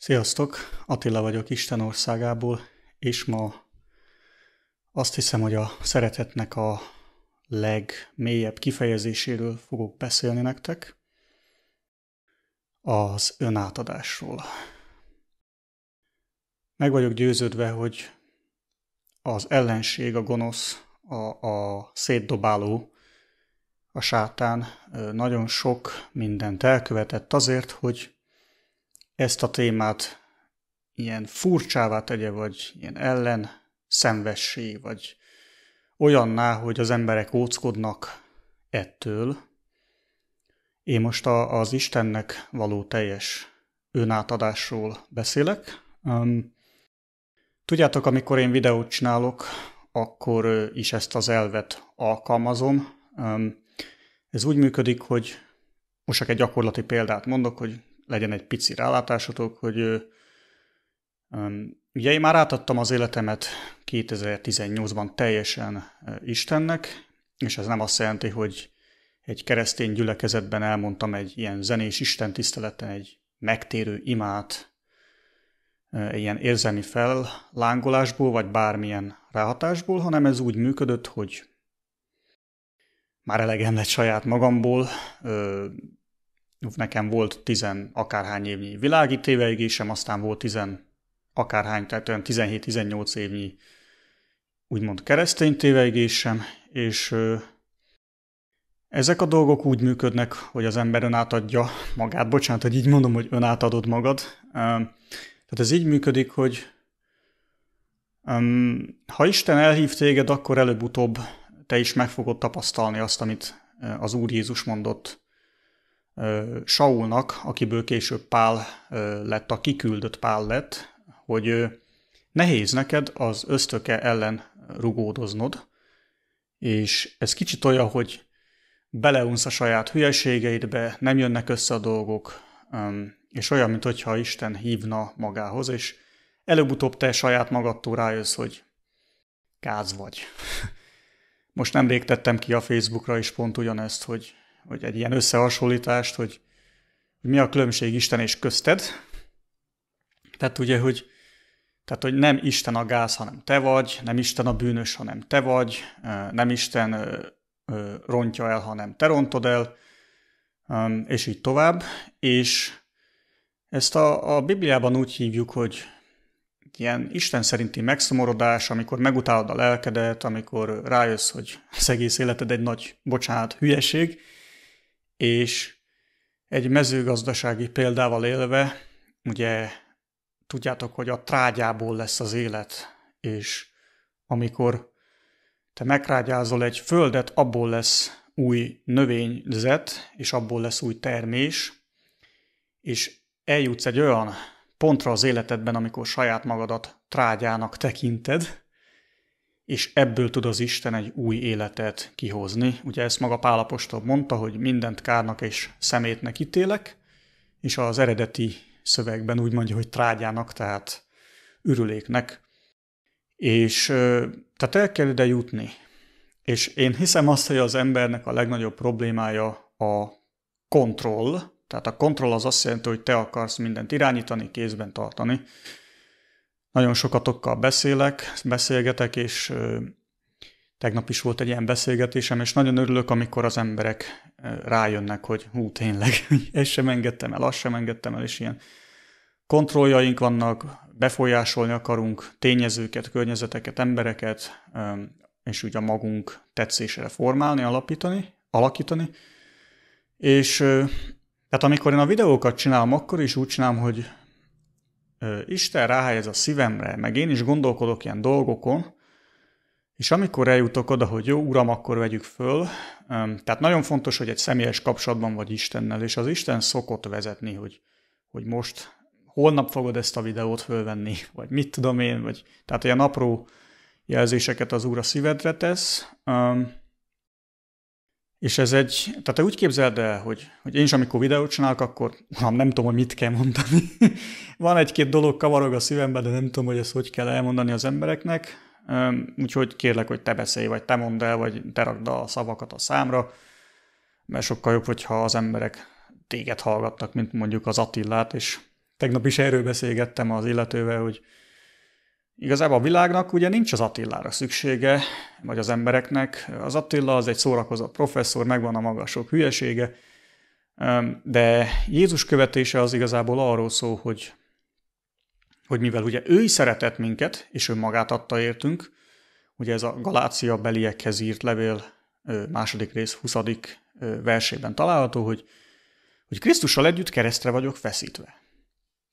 Sziasztok, Attila vagyok Isten országából, és ma azt hiszem, hogy a szeretetnek a legmélyebb kifejezéséről fogok beszélni nektek, az önátadásról. Meg vagyok győződve, hogy az ellenség, a gonosz, a, a szétdobáló, a sátán nagyon sok mindent elkövetett azért, hogy ezt a témát ilyen furcsává tegye, vagy ilyen ellen szenvessé, vagy olyanná, hogy az emberek óckodnak ettől. Én most a, az Istennek való teljes önátadásról beszélek. Um, tudjátok, amikor én videót csinálok, akkor is ezt az elvet alkalmazom. Um, ez úgy működik, hogy most csak egy gyakorlati példát mondok, hogy legyen egy pici rálátásotok, hogy ugye én már átadtam az életemet 2018-ban teljesen Istennek, és ez nem azt jelenti, hogy egy keresztény gyülekezetben elmondtam egy ilyen zenés Isten tiszteleten egy megtérő imát, ilyen érzelmi fellángolásból, vagy bármilyen ráhatásból, hanem ez úgy működött, hogy már elegem lett saját magamból, nekem volt tizen akárhány évnyi világi tévejegésem, aztán volt tizen akárhány, tehát olyan 17-18 évnyi úgymond keresztény tévejegésem, és ezek a dolgok úgy működnek, hogy az ember önátadja magát, bocsánat, hogy így mondom, hogy önátadod magad. Tehát ez így működik, hogy ha Isten elhív téged, akkor előbb-utóbb te is meg fogod tapasztalni azt, amit az Úr Jézus mondott Saulnak, akiből később Pál lett, a kiküldött Pál lett, hogy nehéz neked az ösztöke ellen rugódoznod, és ez kicsit olyan, hogy beleunsz a saját hülyeségeidbe, nem jönnek össze a dolgok, és olyan, mintha Isten hívna magához, és előbb-utóbb te saját magadtól rájössz, hogy káz vagy. Most nemrég tettem ki a Facebookra is pont ugyanezt, hogy hogy egy ilyen összehasonlítást, hogy, hogy mi a különbség Isten és közted. Tehát ugye, hogy, tehát, hogy nem Isten a gáz, hanem te vagy, nem Isten a bűnös, hanem te vagy, nem Isten rontja el, hanem te rontod el, és így tovább. És ezt a, a Bibliában úgy hívjuk, hogy ilyen Isten szerinti megszomorodás, amikor megutálod a lelkedet, amikor rájössz, hogy az egész életed egy nagy, bocsánat, hülyeség, és egy mezőgazdasági példával élve, ugye tudjátok, hogy a trágyából lesz az élet, és amikor te megrágyázol egy földet, abból lesz új növényzet, és abból lesz új termés, és eljutsz egy olyan pontra az életedben, amikor saját magadat trágyának tekinted, és ebből tud az Isten egy új életet kihozni. Ugye ezt maga Pálapostól mondta, hogy mindent kárnak és szemétnek ítélek, és az eredeti szövegben úgy mondja, hogy trágyának, tehát ürüléknek. És tehát el kell ide jutni. És én hiszem azt, hogy az embernek a legnagyobb problémája a kontroll. Tehát a kontroll az azt jelenti, hogy te akarsz mindent irányítani, kézben tartani. Nagyon sokatokkal beszélek, beszélgetek, és tegnap is volt egy ilyen beszélgetésem, és nagyon örülök, amikor az emberek rájönnek, hogy hú, tényleg, ezt sem engedtem el, azt sem engedtem el, és ilyen kontrolljaink vannak, befolyásolni akarunk tényezőket, környezeteket, embereket, és úgy a magunk tetszésére formálni, alapítani, alakítani. És tehát amikor én a videókat csinálom, akkor is úgy csinálom, hogy Isten ráhelyez a szívemre, meg én is gondolkodok ilyen dolgokon, és amikor eljutok oda, hogy jó, uram, akkor vegyük föl, tehát nagyon fontos, hogy egy személyes kapcsolatban vagy Istennel, és az Isten szokott vezetni, hogy, hogy most holnap fogod ezt a videót fölvenni, vagy mit tudom én, vagy tehát ilyen apró jelzéseket az Úr a szívedre tesz, és ez egy, tehát te úgy képzeld el, hogy, hogy én is amikor videót csinálok, akkor ha nem tudom, hogy mit kell mondani. Van egy-két dolog kavarog a szívemben, de nem tudom, hogy ezt hogy kell elmondani az embereknek. Úgyhogy kérlek, hogy te beszélj, vagy te mondd el, vagy te rakd a szavakat a számra, mert sokkal jobb, hogyha az emberek téged hallgattak, mint mondjuk az Attillát, és tegnap is erről beszélgettem az illetővel, hogy Igazából a világnak ugye nincs az Attilára szüksége, vagy az embereknek. Az Attila az egy szórakozott professzor, megvan a maga sok hülyesége, de Jézus követése az igazából arról szól, hogy, hogy mivel ugye ő is szeretett minket, és ő magát adta értünk, ugye ez a Galácia beliekhez írt levél második rész 20. versében található, hogy, hogy Krisztussal együtt keresztre vagyok feszítve.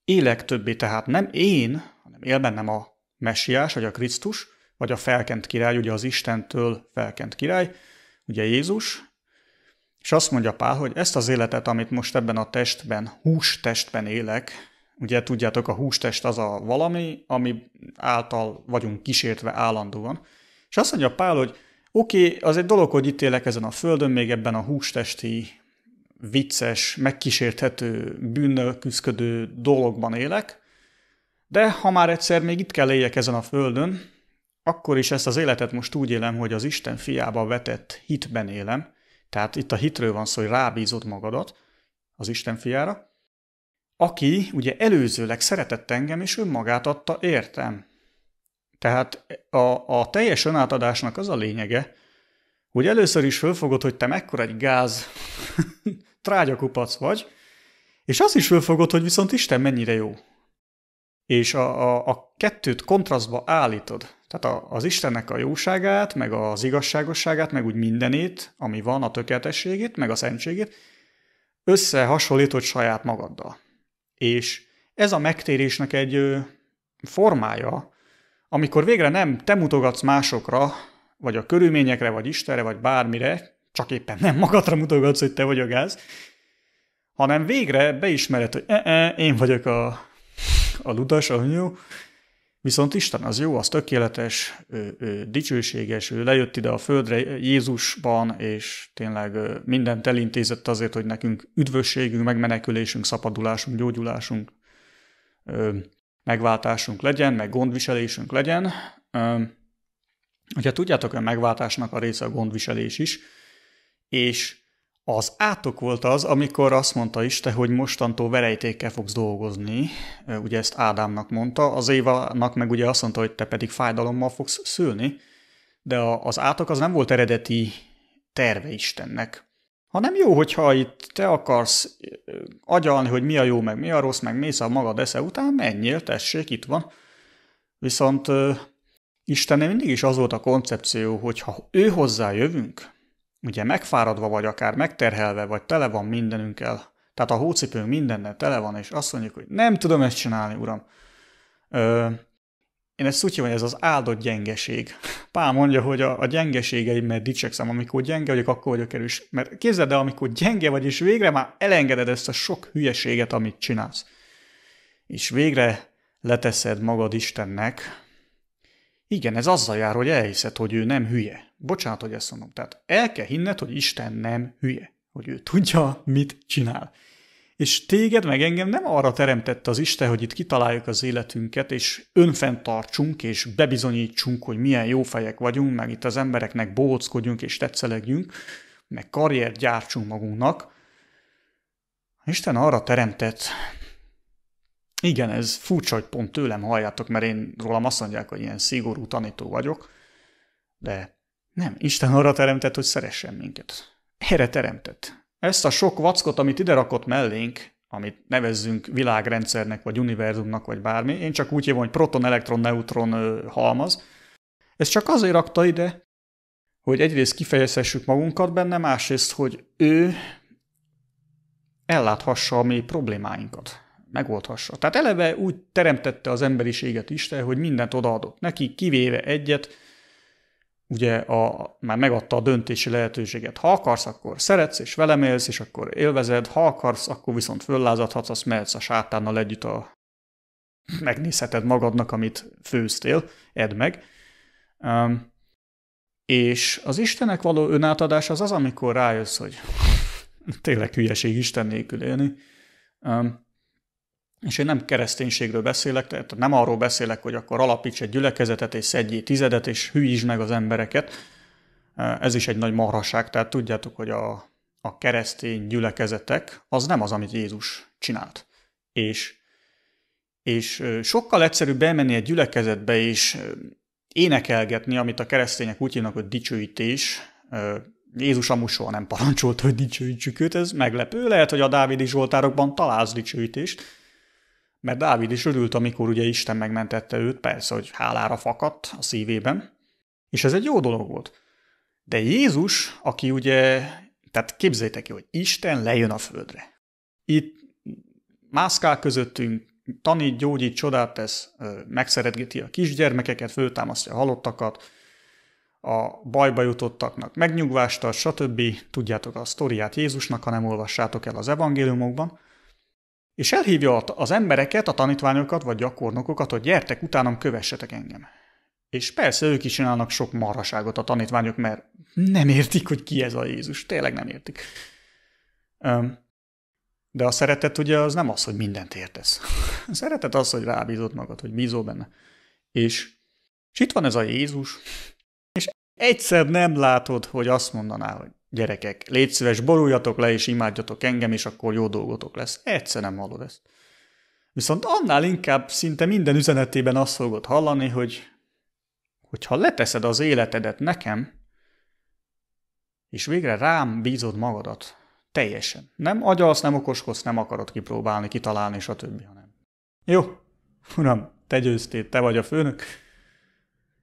Élek többé tehát nem én, hanem él bennem a messiás, vagy a Krisztus, vagy a felkent király, ugye az Istentől felkent király, ugye Jézus, és azt mondja Pál, hogy ezt az életet, amit most ebben a testben, hús testben élek, ugye tudjátok, a hústest az a valami, ami által vagyunk kísértve állandóan, és azt mondja Pál, hogy oké, okay, az egy dolog, hogy itt élek ezen a földön, még ebben a hústesti vicces, megkísérthető, bűnnel küzdködő dologban élek, de ha már egyszer még itt kell éljek ezen a földön, akkor is ezt az életet most úgy élem, hogy az Isten fiába vetett hitben élem, tehát itt a hitről van szó, hogy rábízod magadat az Isten fiára, aki ugye előzőleg szeretett engem, és önmagát adta értem. Tehát a, a teljes önátadásnak az a lényege, hogy először is fölfogod, hogy te mekkora egy gáz trágyakupac vagy, és azt is fölfogod, hogy viszont Isten mennyire jó és a, a, a kettőt kontrasztba állítod, tehát a, az Istennek a jóságát, meg az igazságosságát, meg úgy mindenét, ami van, a tökéletességét, meg a szentségét, összehasonlítod saját magaddal. És ez a megtérésnek egy formája, amikor végre nem te mutogatsz másokra, vagy a körülményekre, vagy Istenre, vagy bármire, csak éppen nem magadra mutogatsz, hogy te vagy a gáz, hanem végre beismered, hogy e -e, én vagyok a, a ludas, a hunyó. Viszont Isten az jó, az tökéletes, ő, ő dicsőséges, ő lejött ide a földre Jézusban, és tényleg mindent elintézett azért, hogy nekünk üdvösségünk, megmenekülésünk, szabadulásunk, gyógyulásunk, megváltásunk legyen, meg gondviselésünk legyen. Ugye tudjátok, a megváltásnak a része a gondviselés is, és az átok volt az, amikor azt mondta Isten, hogy mostantól verejtékkel fogsz dolgozni, ugye ezt Ádámnak mondta, az Évának meg ugye azt mondta, hogy te pedig fájdalommal fogsz szülni, de az átok az nem volt eredeti terve Istennek, Ha nem jó, hogyha itt te akarsz agyalni, hogy mi a jó, meg mi a rossz, meg mész a magad esze után, menjél, tessék, itt van. Viszont Istennél mindig is az volt a koncepció, hogy ha ő hozzá jövünk, Ugye megfáradva vagy akár megterhelve, vagy tele van mindenünkkel. Tehát a hócipőnk mindennel tele van, és azt mondjuk, hogy nem tudom ezt csinálni, uram. Ö, én ezt úgy hívom, hogy ez az áldott gyengeség. Pál mondja, hogy a, a mert dicsekszem, amikor gyenge vagyok, akkor vagyok erős. Mert képzeld el, amikor gyenge vagy, és végre már elengeded ezt a sok hülyeséget, amit csinálsz. És végre leteszed magad Istennek. Igen, ez azzal jár, hogy elhiszed, hogy ő nem hülye bocsánat, hogy ezt mondom, tehát el kell hinned, hogy Isten nem hülye, hogy ő tudja, mit csinál. És téged meg engem nem arra teremtett az Isten, hogy itt kitaláljuk az életünket, és önfenntartsunk, és bebizonyítsunk, hogy milyen jó fejek vagyunk, meg itt az embereknek bóckodjunk és tetszelegjünk, meg karriert gyártsunk magunknak. Isten arra teremtett, igen, ez furcsa, hogy pont tőlem halljátok, mert én rólam azt mondják, hogy ilyen szigorú tanító vagyok, de nem, Isten arra teremtett, hogy szeressen minket. Erre teremtett. Ezt a sok vackot, amit ide rakott mellénk, amit nevezzünk világrendszernek, vagy univerzumnak, vagy bármi, én csak úgy hívom, hogy proton-elektron-neutron halmaz, ez csak azért rakta ide, hogy egyrészt kifejezhessük magunkat benne, másrészt, hogy ő elláthassa a mi problémáinkat, megoldhassa. Tehát eleve úgy teremtette az emberiséget Isten, hogy mindent odaadott neki, kivéve egyet, ugye a, már megadta a döntési lehetőséget. Ha akarsz, akkor szeretsz, és velem élsz, és akkor élvezed. Ha akarsz, akkor viszont föllázadhatsz, azt mehetsz a sátánnal együtt a megnézheted magadnak, amit főztél, edd meg. Um, és az Istenek való önátadás az az, amikor rájössz, hogy tényleg hülyeség Isten nélkül élni. Um, és én nem kereszténységről beszélek, tehát nem arról beszélek, hogy akkor alapíts egy gyülekezetet, és szedjé tizedet, és hűítsd meg az embereket. Ez is egy nagy marhaság, tehát tudjátok, hogy a, a keresztény gyülekezetek az nem az, amit Jézus csinált. És, és sokkal egyszerűbb bemenni egy gyülekezetbe és énekelgetni, amit a keresztények úgy hívnak, hogy dicsőítés, Jézus amúgy soha nem parancsolta, hogy dicsőítsük őt, ez meglepő. Lehet, hogy a Dávidi Zsoltárokban találsz dicsőítést, mert Dávid is örült, amikor ugye Isten megmentette őt, persze, hogy hálára fakadt a szívében, és ez egy jó dolog volt. De Jézus, aki ugye, tehát képzeljétek ki, hogy Isten lejön a földre. Itt mászkál közöttünk, tanít, gyógyít, csodát tesz, megszeretgeti a kisgyermekeket, föltámasztja a halottakat, a bajba jutottaknak megnyugvást ad, stb. Tudjátok a sztoriát Jézusnak, ha nem olvassátok el az evangéliumokban. És elhívja az embereket, a tanítványokat vagy gyakornokokat, hogy gyertek utánam, kövessetek engem. És persze ők is csinálnak sok marhaságot a tanítványok, mert nem értik, hogy ki ez a Jézus. Tényleg nem értik. De a szeretet ugye az nem az, hogy mindent értesz. A szeretet az, hogy rábízod magad, hogy bízol benne. És, és itt van ez a Jézus, és egyszer nem látod, hogy azt mondaná, hogy gyerekek, légy szíves, boruljatok le és imádjatok engem, és akkor jó dolgotok lesz. Egyszer nem hallod ezt. Viszont annál inkább szinte minden üzenetében azt fogod hallani, hogy hogyha leteszed az életedet nekem, és végre rám bízod magadat, teljesen. Nem agyalsz, nem okoskodsz, nem akarod kipróbálni, kitalálni, stb. Hanem. Jó, uram, te győztél, te vagy a főnök.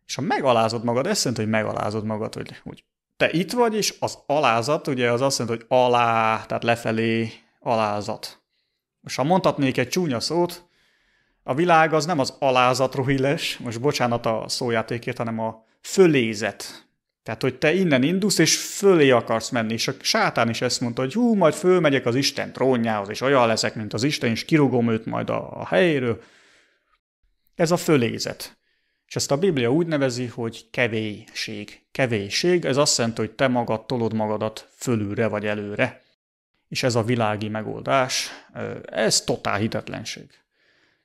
És ha megalázod magad, ezt szerint, hogy megalázod magad, hogy, hogy te itt vagy, és az alázat, ugye az azt jelenti, hogy alá, tehát lefelé alázat. Most ha mondhatnék egy csúnya szót, a világ az nem az alázatról illes, most bocsánat a szójátékért, hanem a fölézet. Tehát, hogy te innen indulsz, és fölé akarsz menni, és a sátán is ezt mondta, hogy hú, majd fölmegyek az Isten trónjához, és olyan leszek, mint az Isten, és kirúgom őt majd a, a helyéről. Ez a fölézet. És ezt a Biblia úgy nevezi, hogy kevéség, kevéség. ez azt jelenti, hogy te magad tolod magadat fölülre vagy előre. És ez a világi megoldás, ez totál hitetlenség.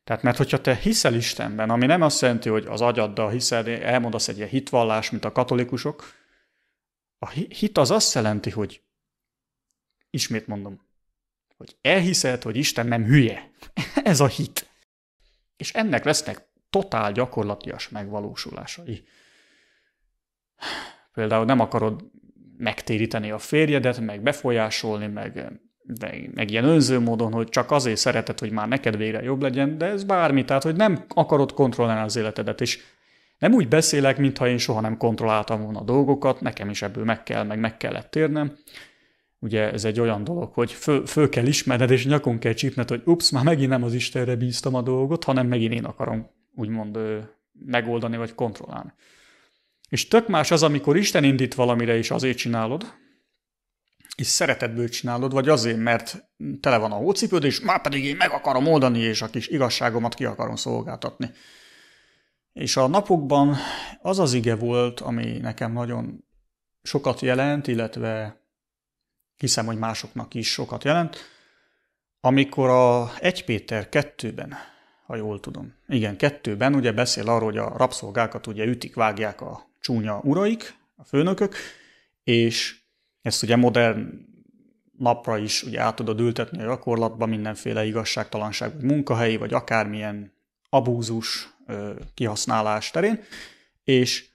Tehát mert hogyha te hiszel Istenben, ami nem azt jelenti, hogy az agyaddal hiszel, elmondasz egy ilyen hitvallás, mint a katolikusok, a hit az azt jelenti, hogy ismét mondom, hogy elhiszed, hogy Isten nem hülye. Ez a hit. És ennek lesznek totál gyakorlatias megvalósulásai. Például nem akarod megtéríteni a férjedet, meg befolyásolni, meg, de, meg ilyen önző módon, hogy csak azért szereted, hogy már neked végre jobb legyen, de ez bármi, tehát hogy nem akarod kontrollálni az életedet, és nem úgy beszélek, mintha én soha nem kontrolláltam volna dolgokat, nekem is ebből meg kell, meg meg kellett térnem. Ugye ez egy olyan dolog, hogy föl, föl kell ismerned, és nyakon kell csípned, hogy ups, már megint nem az Istenre bíztam a dolgot, hanem megint én akarom úgymond megoldani vagy kontrollálni. És tök más az, amikor Isten indít valamire, és azért csinálod, és szeretetből csinálod, vagy azért, mert tele van a hócipőd, és már pedig én meg akarom oldani, és a kis igazságomat ki akarom szolgáltatni. És a napokban az az ige volt, ami nekem nagyon sokat jelent, illetve hiszem, hogy másoknak is sokat jelent, amikor a 1 Péter 2-ben ha jól tudom. Igen, kettőben ugye beszél arról, hogy a rabszolgákat ugye ütik, vágják a csúnya uraik, a főnökök, és ezt ugye modern napra is ugye át tudod ültetni a gyakorlatba mindenféle igazságtalanság, vagy munkahelyi, vagy akármilyen abúzus kihasználás terén, és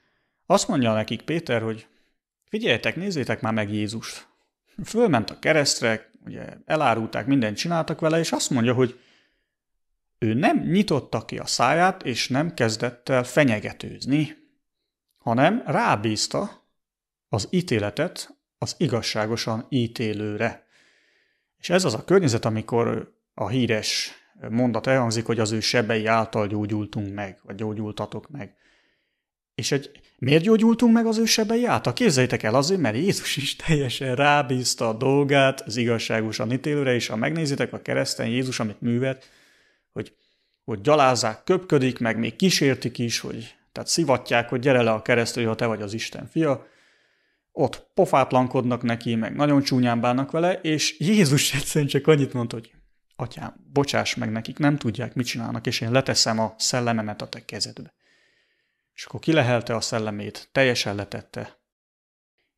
azt mondja nekik Péter, hogy figyeljetek, nézzétek már meg Jézust. Fölment a keresztre, ugye elárulták, mindent csináltak vele, és azt mondja, hogy ő nem nyitotta ki a száját, és nem kezdett el fenyegetőzni, hanem rábízta az ítéletet az igazságosan ítélőre. És ez az a környezet, amikor a híres mondat elhangzik, hogy az ő sebei által gyógyultunk meg, vagy gyógyultatok meg. És egy, miért gyógyultunk meg az ő sebei által? Képzeljétek el azért, mert Jézus is teljesen rábízta a dolgát az igazságosan ítélőre, és ha megnézitek a kereszten Jézus, amit művelt, hogy gyalázák, köpködik, meg még kísértik is, hogy tehát szivatják, hogy gyere le a keresztül, ha te vagy az Isten fia. Ott pofátlankodnak neki, meg nagyon csúnyán bánnak vele, és Jézus egyszerűen csak annyit mondta, hogy atyám, bocsáss meg nekik, nem tudják, mit csinálnak, és én leteszem a szellememet a te kezedbe. És akkor kilehelte a szellemét, teljesen letette,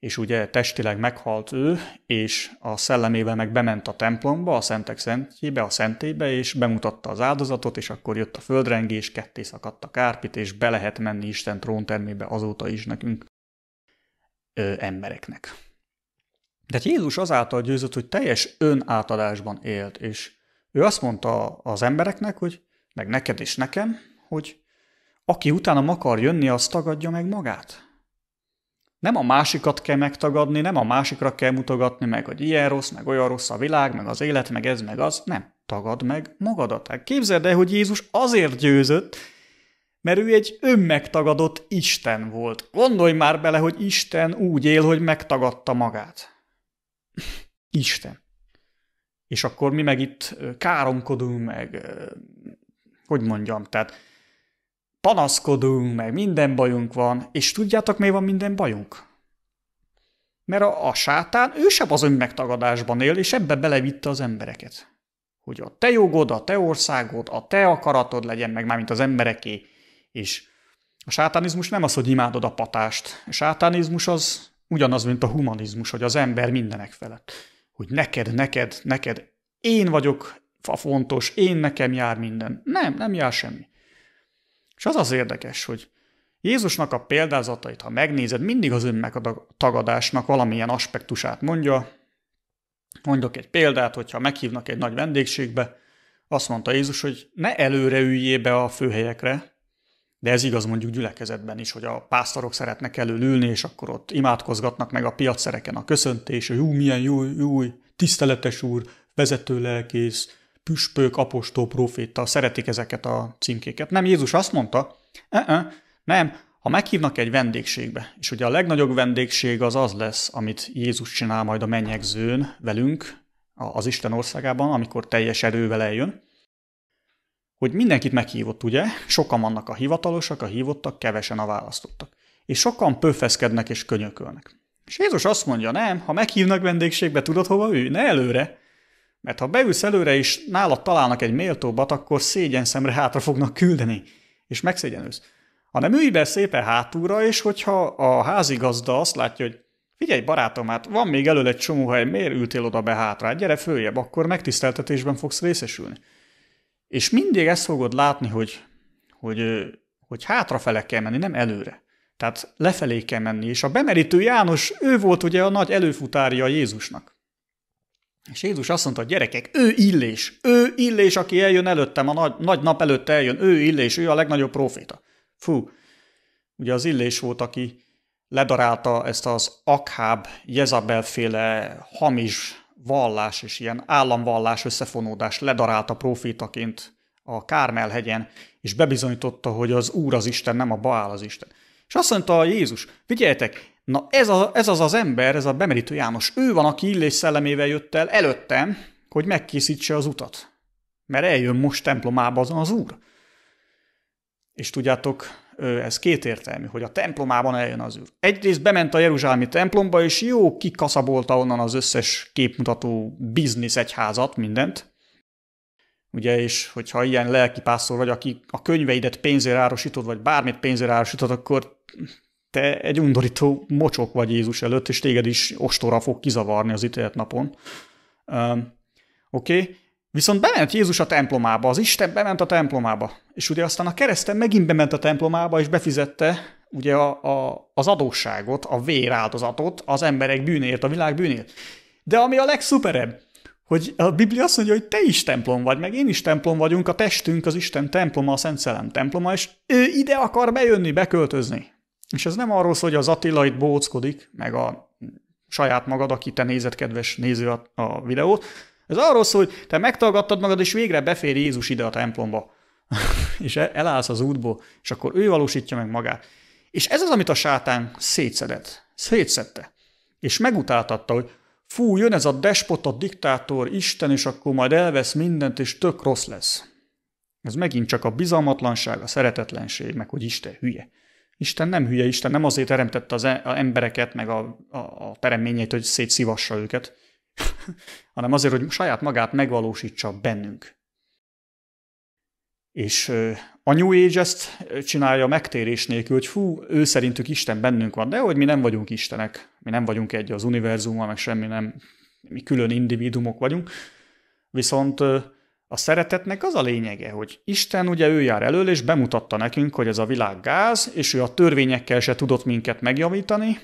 és ugye testileg meghalt ő, és a szellemével meg bement a templomba, a szentek szentjébe, a szentébe, és bemutatta az áldozatot, és akkor jött a földrengés, ketté szakadt a kárpit, és be lehet menni Isten tróntermébe azóta is nekünk ö, embereknek. De Jézus azáltal győzött, hogy teljes önátadásban élt, és ő azt mondta az embereknek, hogy meg neked és nekem, hogy aki utána akar jönni, az tagadja meg magát nem a másikat kell megtagadni, nem a másikra kell mutogatni, meg hogy ilyen rossz, meg olyan rossz a világ, meg az élet, meg ez, meg az. Nem. Tagad meg magadat. Hát képzeld el, hogy Jézus azért győzött, mert ő egy önmegtagadott Isten volt. Gondolj már bele, hogy Isten úgy él, hogy megtagadta magát. Isten. És akkor mi meg itt káromkodunk, meg hogy mondjam, tehát panaszkodunk, meg minden bajunk van, és tudjátok, mi van minden bajunk? Mert a, a sátán, ő sem az önmegtagadásban él, és ebbe belevitte az embereket. Hogy a te jogod, a te országod, a te akaratod legyen meg már, mint az embereké. És a sátánizmus nem az, hogy imádod a patást. A sátánizmus az ugyanaz, mint a humanizmus, hogy az ember mindenek felett. Hogy neked, neked, neked, én vagyok a fontos, én nekem jár minden. Nem, nem jár semmi. És az az érdekes, hogy Jézusnak a példázatait, ha megnézed, mindig az önmegtagadásnak valamilyen aspektusát mondja. Mondok egy példát, hogyha meghívnak egy nagy vendégségbe, azt mondta Jézus, hogy ne előre üljél be a főhelyekre, de ez igaz mondjuk gyülekezetben is, hogy a pásztorok szeretnek ülni és akkor ott imádkozgatnak meg a piacszereken a köszöntés, hogy jó, milyen jó, jó, tiszteletes úr, vezető lelkész, püspök, apostol, proféta, szeretik ezeket a címkéket. Nem, Jézus azt mondta, e-e, nem, ha meghívnak egy vendégségbe, és ugye a legnagyobb vendégség az az lesz, amit Jézus csinál majd a mennyegzőn velünk, az Isten országában, amikor teljes erővel eljön, hogy mindenkit meghívott, ugye? Sokan vannak a hivatalosak, a hívottak, kevesen a választottak. És sokan pöfeszkednek és könyökölnek. És Jézus azt mondja, nem, ha meghívnak vendégségbe, tudod hova ülj? Ne előre! Mert ha beülsz előre és nálad találnak egy méltóbbat, akkor szégyen szemre hátra fognak küldeni, és megszégyenülsz. Hanem ülj be szépen hátúra, és hogyha a házigazda azt látja, hogy figyelj barátom, hát van még előle egy csomó hely, miért ültél oda be hátra, hát gyere följebb, akkor megtiszteltetésben fogsz részesülni. És mindig ezt fogod látni, hogy, hogy, hogy hátrafele kell menni, nem előre. Tehát lefelé kell menni, és a bemerítő János, ő volt ugye a nagy előfutárja Jézusnak. És Jézus azt mondta, gyerekek, ő illés, ő illés, aki eljön előttem, a nagy, nagy nap előtt eljön, ő illés, ő a legnagyobb proféta. Fú, ugye az illés volt, aki ledarálta ezt az Akháb Jezabel féle hamis vallás és ilyen államvallás összefonódás ledarálta profétaként a Kármelhegyen, és bebizonyította, hogy az Úr az Isten, nem a Baál az Isten. És azt mondta a Jézus, figyeljetek, Na ez, a, ez az az ember, ez a bemerítő János, ő van, aki illés szellemével jött el előttem, hogy megkészítse az utat. Mert eljön most templomába azon az úr. És tudjátok, ez kétértelmű, hogy a templomában eljön az úr. Egyrészt bement a Jeruzsálemi templomba, és jó kikaszabolta onnan az összes képmutató biznisz egyházat, mindent. Ugye, és hogyha ilyen lelkipásztor vagy, aki a könyveidet pénzért árosítod, vagy bármit pénzért árosítod, akkor te egy undorító mocsok vagy Jézus előtt, és téged is ostora fog kizavarni az ítélet napon. Oké? Okay? Viszont bement Jézus a templomába, az Isten bement a templomába. És ugye aztán a kereszten megint bement a templomába, és befizette ugye a, a, az adósságot, a véráldozatot az emberek bűnért, a világ bűnért. De ami a legszuperebb, hogy a Biblia azt mondja, hogy te is templom vagy, meg én is templom vagyunk, a testünk az Isten temploma, a Szent Szellem temploma, és ő ide akar bejönni, beköltözni. És ez nem arról szól, hogy az Attila itt bóckodik, meg a saját magad, aki te nézed, kedves néző a, a videót. Ez arról szól, hogy te megtagadtad magad, és végre befér Jézus ide a templomba. és e, elállsz az útból, és akkor ő valósítja meg magát. És ez az, amit a sátán szétszedett. Szétszedte. És megutáltatta, hogy fú, jön ez a despota, diktátor, Isten, és akkor majd elvesz mindent, és tök rossz lesz. Ez megint csak a bizalmatlanság, a szeretetlenség, meg hogy Isten hülye. Isten nem hülye, Isten nem azért teremtette az e- embereket, meg a, a, a teremményeit, hogy szétszivassa őket, hanem azért, hogy saját magát megvalósítsa bennünk. És a New Age ezt csinálja megtérés nélkül, hogy fú, ő szerintük Isten bennünk van, de hogy mi nem vagyunk Istenek, mi nem vagyunk egy az univerzummal, meg semmi nem, mi külön individumok vagyunk. Viszont a szeretetnek az a lényege, hogy Isten ugye ő jár elől, és bemutatta nekünk, hogy ez a világ gáz, és ő a törvényekkel se tudott minket megjavítani.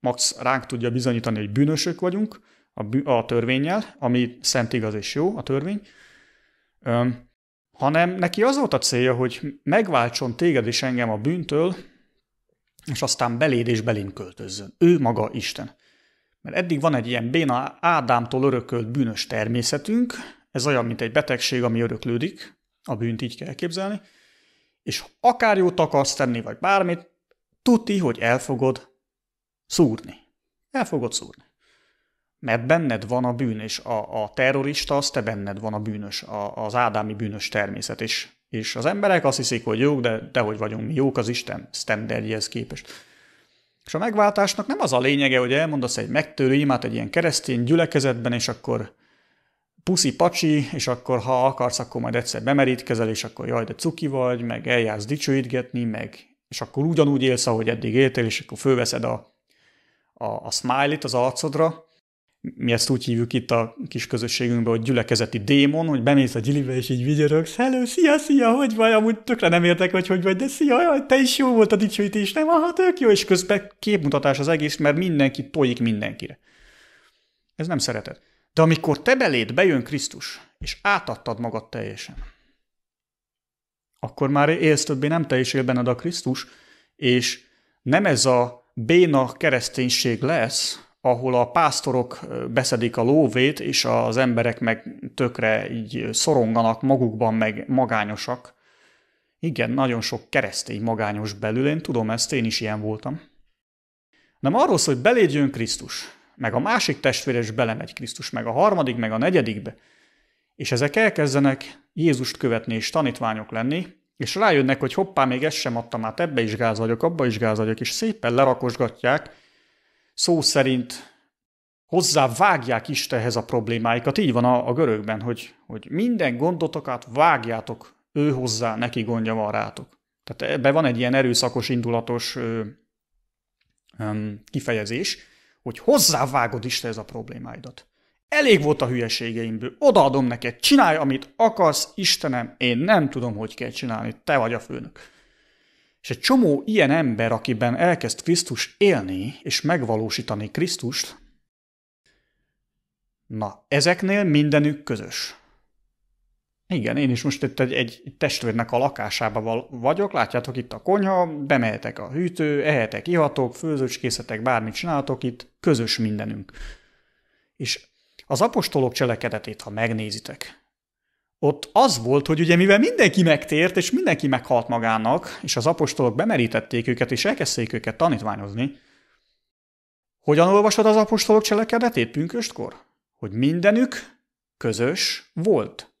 Max ránk tudja bizonyítani, hogy bűnösök vagyunk a, bű, a törvényel, ami szent igaz és jó, a törvény. Öm, hanem neki az volt a célja, hogy megváltson téged és engem a bűntől, és aztán beléd és belém költözzön. Ő maga Isten. Mert eddig van egy ilyen béna Ádámtól örökölt bűnös természetünk, ez olyan, mint egy betegség, ami öröklődik, a bűnt így kell elképzelni, és akár jót akarsz tenni, vagy bármit, tuti, hogy el fogod szúrni. El fogod szúrni. Mert benned van a bűn, és a, a terrorista, az te benned van a bűnös, a, az ádámi bűnös természet, és, és az emberek azt hiszik, hogy jók, de hogy vagyunk mi jók az Isten sztenderdjéhez képest. És a megváltásnak nem az a lényege, hogy elmondasz egy megtörő imát egy ilyen keresztény gyülekezetben, és akkor puszi pacsi, és akkor ha akarsz, akkor majd egyszer bemerítkezel, és akkor jaj, de cuki vagy, meg eljársz dicsőítgetni, meg, és akkor ugyanúgy élsz, ahogy eddig éltél, és akkor fölveszed a, a, a smile-it az arcodra, mi ezt úgy hívjuk itt a kis közösségünkben, hogy gyülekezeti démon, hogy bemész a gyilibe és így vigyorogsz, hello, szia, szia, hogy vagy, amúgy tökre nem értek, hogy hogy vagy, de szia, jaj, te is jó volt a dicsőítés, nem, aha, tök jó, és közben képmutatás az egész, mert mindenki tojik mindenkire. Ez nem szeretet. De amikor te beléd bejön Krisztus, és átadtad magad teljesen, akkor már élsz többé nem te is benned a Krisztus, és nem ez a béna kereszténység lesz, ahol a pásztorok beszedik a lóvét, és az emberek meg tökre így szoronganak magukban, meg magányosak. Igen, nagyon sok keresztény magányos belül, én tudom ezt, én is ilyen voltam. Nem arról szól, hogy beléd jön Krisztus, meg a másik testvére is belemegy Krisztus, meg a harmadik, meg a negyedikbe. És ezek elkezdenek Jézust követni és tanítványok lenni, és rájönnek, hogy hoppá, még ezt sem adtam át, ebbe is gáz vagyok, abba is gáz vagyok, és szépen lerakosgatják, szó szerint hozzá vágják Istenhez a problémáikat. Így van a, a görögben, hogy, hogy minden gondotokat vágjátok ő hozzá, neki gondja van rátok. Tehát ebben van egy ilyen erőszakos, indulatos ö, ö, kifejezés, hogy hozzávágod ez a problémáidat. Elég volt a hülyeségeimből, odaadom neked, csinálj, amit akarsz, Istenem, én nem tudom, hogy kell csinálni, te vagy a főnök. És egy csomó ilyen ember, akiben elkezd Krisztus élni és megvalósítani Krisztust, na, ezeknél mindenük közös. Igen, én is most itt egy, egy testvérnek a lakásába vagyok, látjátok itt a konyha, bemehetek a hűtő, ehetek, ihatok, főzőcskészetek, bármit csináltok itt, közös mindenünk. És az apostolok cselekedetét, ha megnézitek, ott az volt, hogy ugye mivel mindenki megtért, és mindenki meghalt magának, és az apostolok bemerítették őket, és elkezdték őket tanítványozni, hogyan olvasod az apostolok cselekedetét pünköstkor? Hogy mindenük közös volt.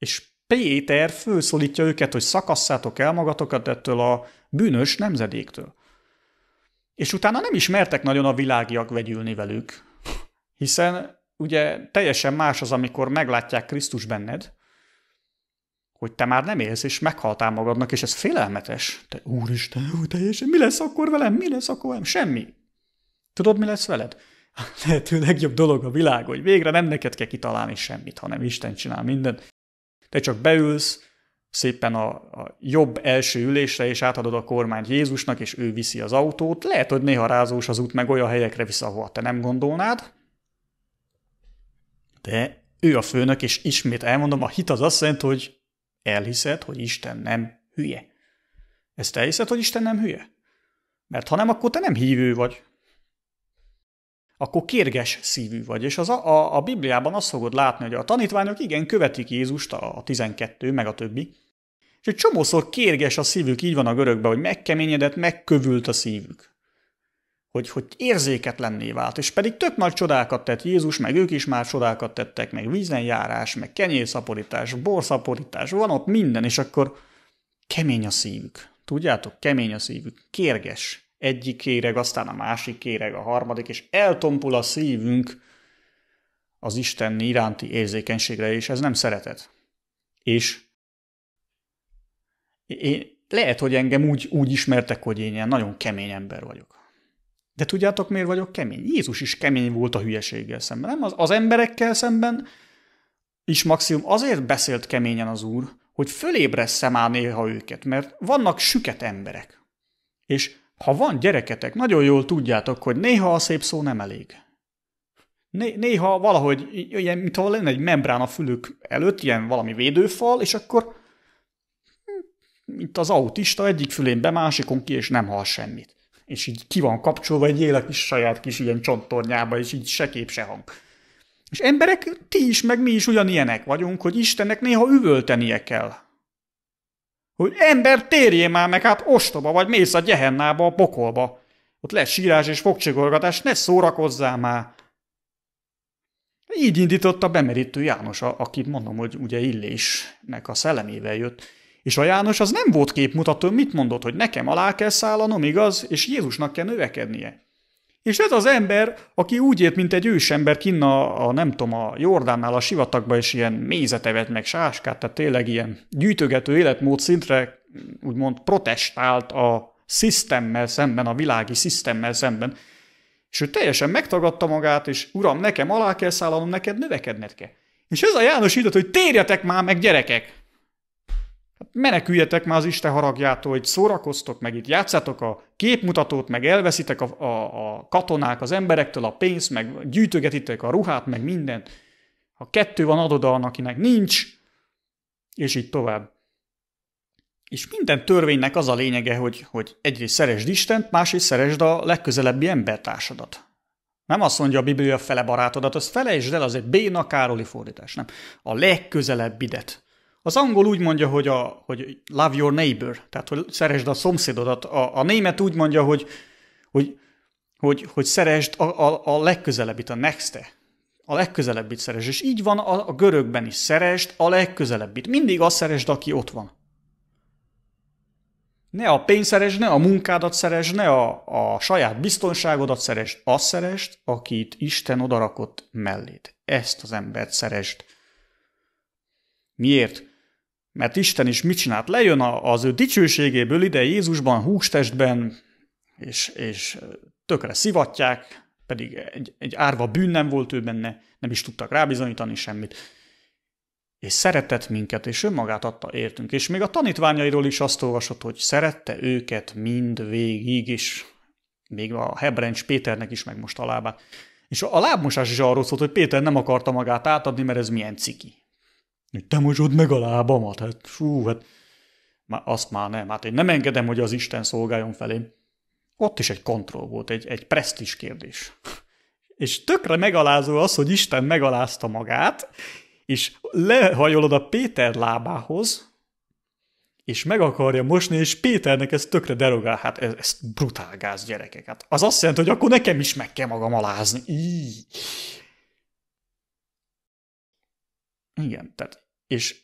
És Péter főszólítja őket, hogy szakasszátok el magatokat ettől a bűnös nemzedéktől. És utána nem is mertek nagyon a világiak vegyülni velük, hiszen ugye teljesen más az, amikor meglátják Krisztus benned, hogy te már nem élsz, és meghaltál magadnak, és ez félelmetes. Te úristen, hú, teljesen, mi lesz akkor velem, mi lesz akkor velem, semmi. Tudod, mi lesz veled? lehető legjobb dolog a világ, hogy végre nem neked kell kitalálni semmit, hanem Isten csinál mindent. Te csak beülsz szépen a, a jobb első ülésre, és átadod a kormányt Jézusnak, és ő viszi az autót. Lehet, hogy néha rázós az út, meg olyan helyekre visz, ahol te nem gondolnád. De ő a főnök, és ismét elmondom, a hit az azt jelenti, hogy elhiszed, hogy Isten nem hülye. Ezt elhiszed, hogy Isten nem hülye? Mert ha nem, akkor te nem hívő vagy akkor kérges szívű vagy. És az a, a, a Bibliában azt fogod látni, hogy a tanítványok igen követik Jézust, a 12, meg a többi, és egy csomószor kérges a szívük, így van a görögben, hogy megkeményedett, megkövült a szívük. Hogy, hogy érzéketlenné vált, és pedig tök nagy csodákat tett Jézus, meg ők is már csodákat tettek, meg vízenjárás, meg kenyérszaporítás, borszaporítás, van ott minden, és akkor kemény a szívük. Tudjátok, kemény a szívük, kérges egyik kéreg, aztán a másik kéreg, a harmadik, és eltompul a szívünk az Isten iránti érzékenységre, és ez nem szeretet. És én, lehet, hogy engem úgy, úgy ismertek, hogy én ilyen nagyon kemény ember vagyok. De tudjátok, miért vagyok kemény? Jézus is kemény volt a hülyeséggel szemben. Nem? Az, az emberekkel szemben is maximum azért beszélt keményen az Úr, hogy fölébresszem már néha őket, mert vannak süket emberek. És ha van gyereketek, nagyon jól tudjátok, hogy néha a szép szó nem elég. Néha valahogy, ilyen, ha lenne egy membrán a fülük előtt, ilyen valami védőfal, és akkor hm, mint az autista, egyik fülén be, másikon ki, és nem hal semmit. És így ki van kapcsolva egy élek is saját kis ilyen csonttornyába, és így se kép, se hang. És emberek, ti is, meg mi is ugyanilyenek vagyunk, hogy Istennek néha üvöltenie kell hogy ember térjél már meg, hát ostoba vagy mész a gyehennába, a pokolba. Ott lesz sírás és fogcsigolgatás, ne szórakozzál már. Így indította bemerítő János, akit mondom, hogy ugye Illésnek a szellemével jött. És a János az nem volt képmutató, mit mondott, hogy nekem alá kell szállanom, igaz, és Jézusnak kell növekednie. És ez az ember, aki úgy élt, mint egy ősember kinn a, a nem tudom, a Jordánnál a sivatagba, és ilyen mézet evett meg sáskát, tehát tényleg ilyen gyűjtögető életmód szintre úgymond protestált a szisztemmel szemben, a világi szisztemmel szemben. És ő teljesen megtagadta magát, és uram, nekem alá kell szállnom, neked növekedned kell. És ez a János hirdett, hogy térjetek már meg gyerekek! Hát meneküljetek már az Isten haragjától, hogy szórakoztok meg itt, játszatok a képmutatót, meg elveszitek a, a, a katonák az emberektől a pénzt, meg gyűjtögetitek a ruhát, meg mindent. Ha kettő van, adod annak, akinek nincs, és így tovább. És minden törvénynek az a lényege, hogy, hogy egyrészt szeresd Istent, másrészt szeresd a legközelebbi embertársadat. Nem azt mondja a Biblia fele barátodat, azt felejtsd el, az egy béna Károli fordítás, nem. A legközelebbidet. Az angol úgy mondja, hogy, a, hogy love your neighbor, tehát hogy szeresd a szomszédodat. A, a német úgy mondja, hogy, hogy, hogy, hogy szeresd a, a, a legközelebbit, a next-e. A legközelebbit szeresd. És így van a, a görögben is. Szeresd a legközelebbit. Mindig azt szeresd, aki ott van. Ne a pénzt szeresd, ne a munkádat szeresd, ne a, a saját biztonságodat szeresd. Azt szeresd, akit Isten odarakott melléd. Ezt az embert szeresd. Miért? Mert Isten is mit csinált? Lejön az ő dicsőségéből ide Jézusban, hústestben, és, és tökre szivatják, pedig egy, egy árva bűn nem volt ő benne, nem is tudtak rábizonyítani semmit. És szeretett minket, és önmagát adta értünk. És még a tanítványairól is azt olvasott, hogy szerette őket mind végig, is még a Hebrencs Péternek is meg most a lábát. És a lábmosás is arról szólt, hogy Péter nem akarta magát átadni, mert ez milyen ciki hogy te mosod meg a lábamat, hát fú, hát már azt már nem, hát én nem engedem, hogy az Isten szolgáljon felém. Ott is egy kontroll volt, egy, egy presztis kérdés. És tökre megalázó az, hogy Isten megalázta magát, és lehajolod a Péter lábához, és meg akarja mosni, és Péternek ez tökre derogál. Hát ez, ez brutál gáz, gyerekek. Hát az azt jelenti, hogy akkor nekem is meg kell magam alázni. Íh. Igen, tehát, és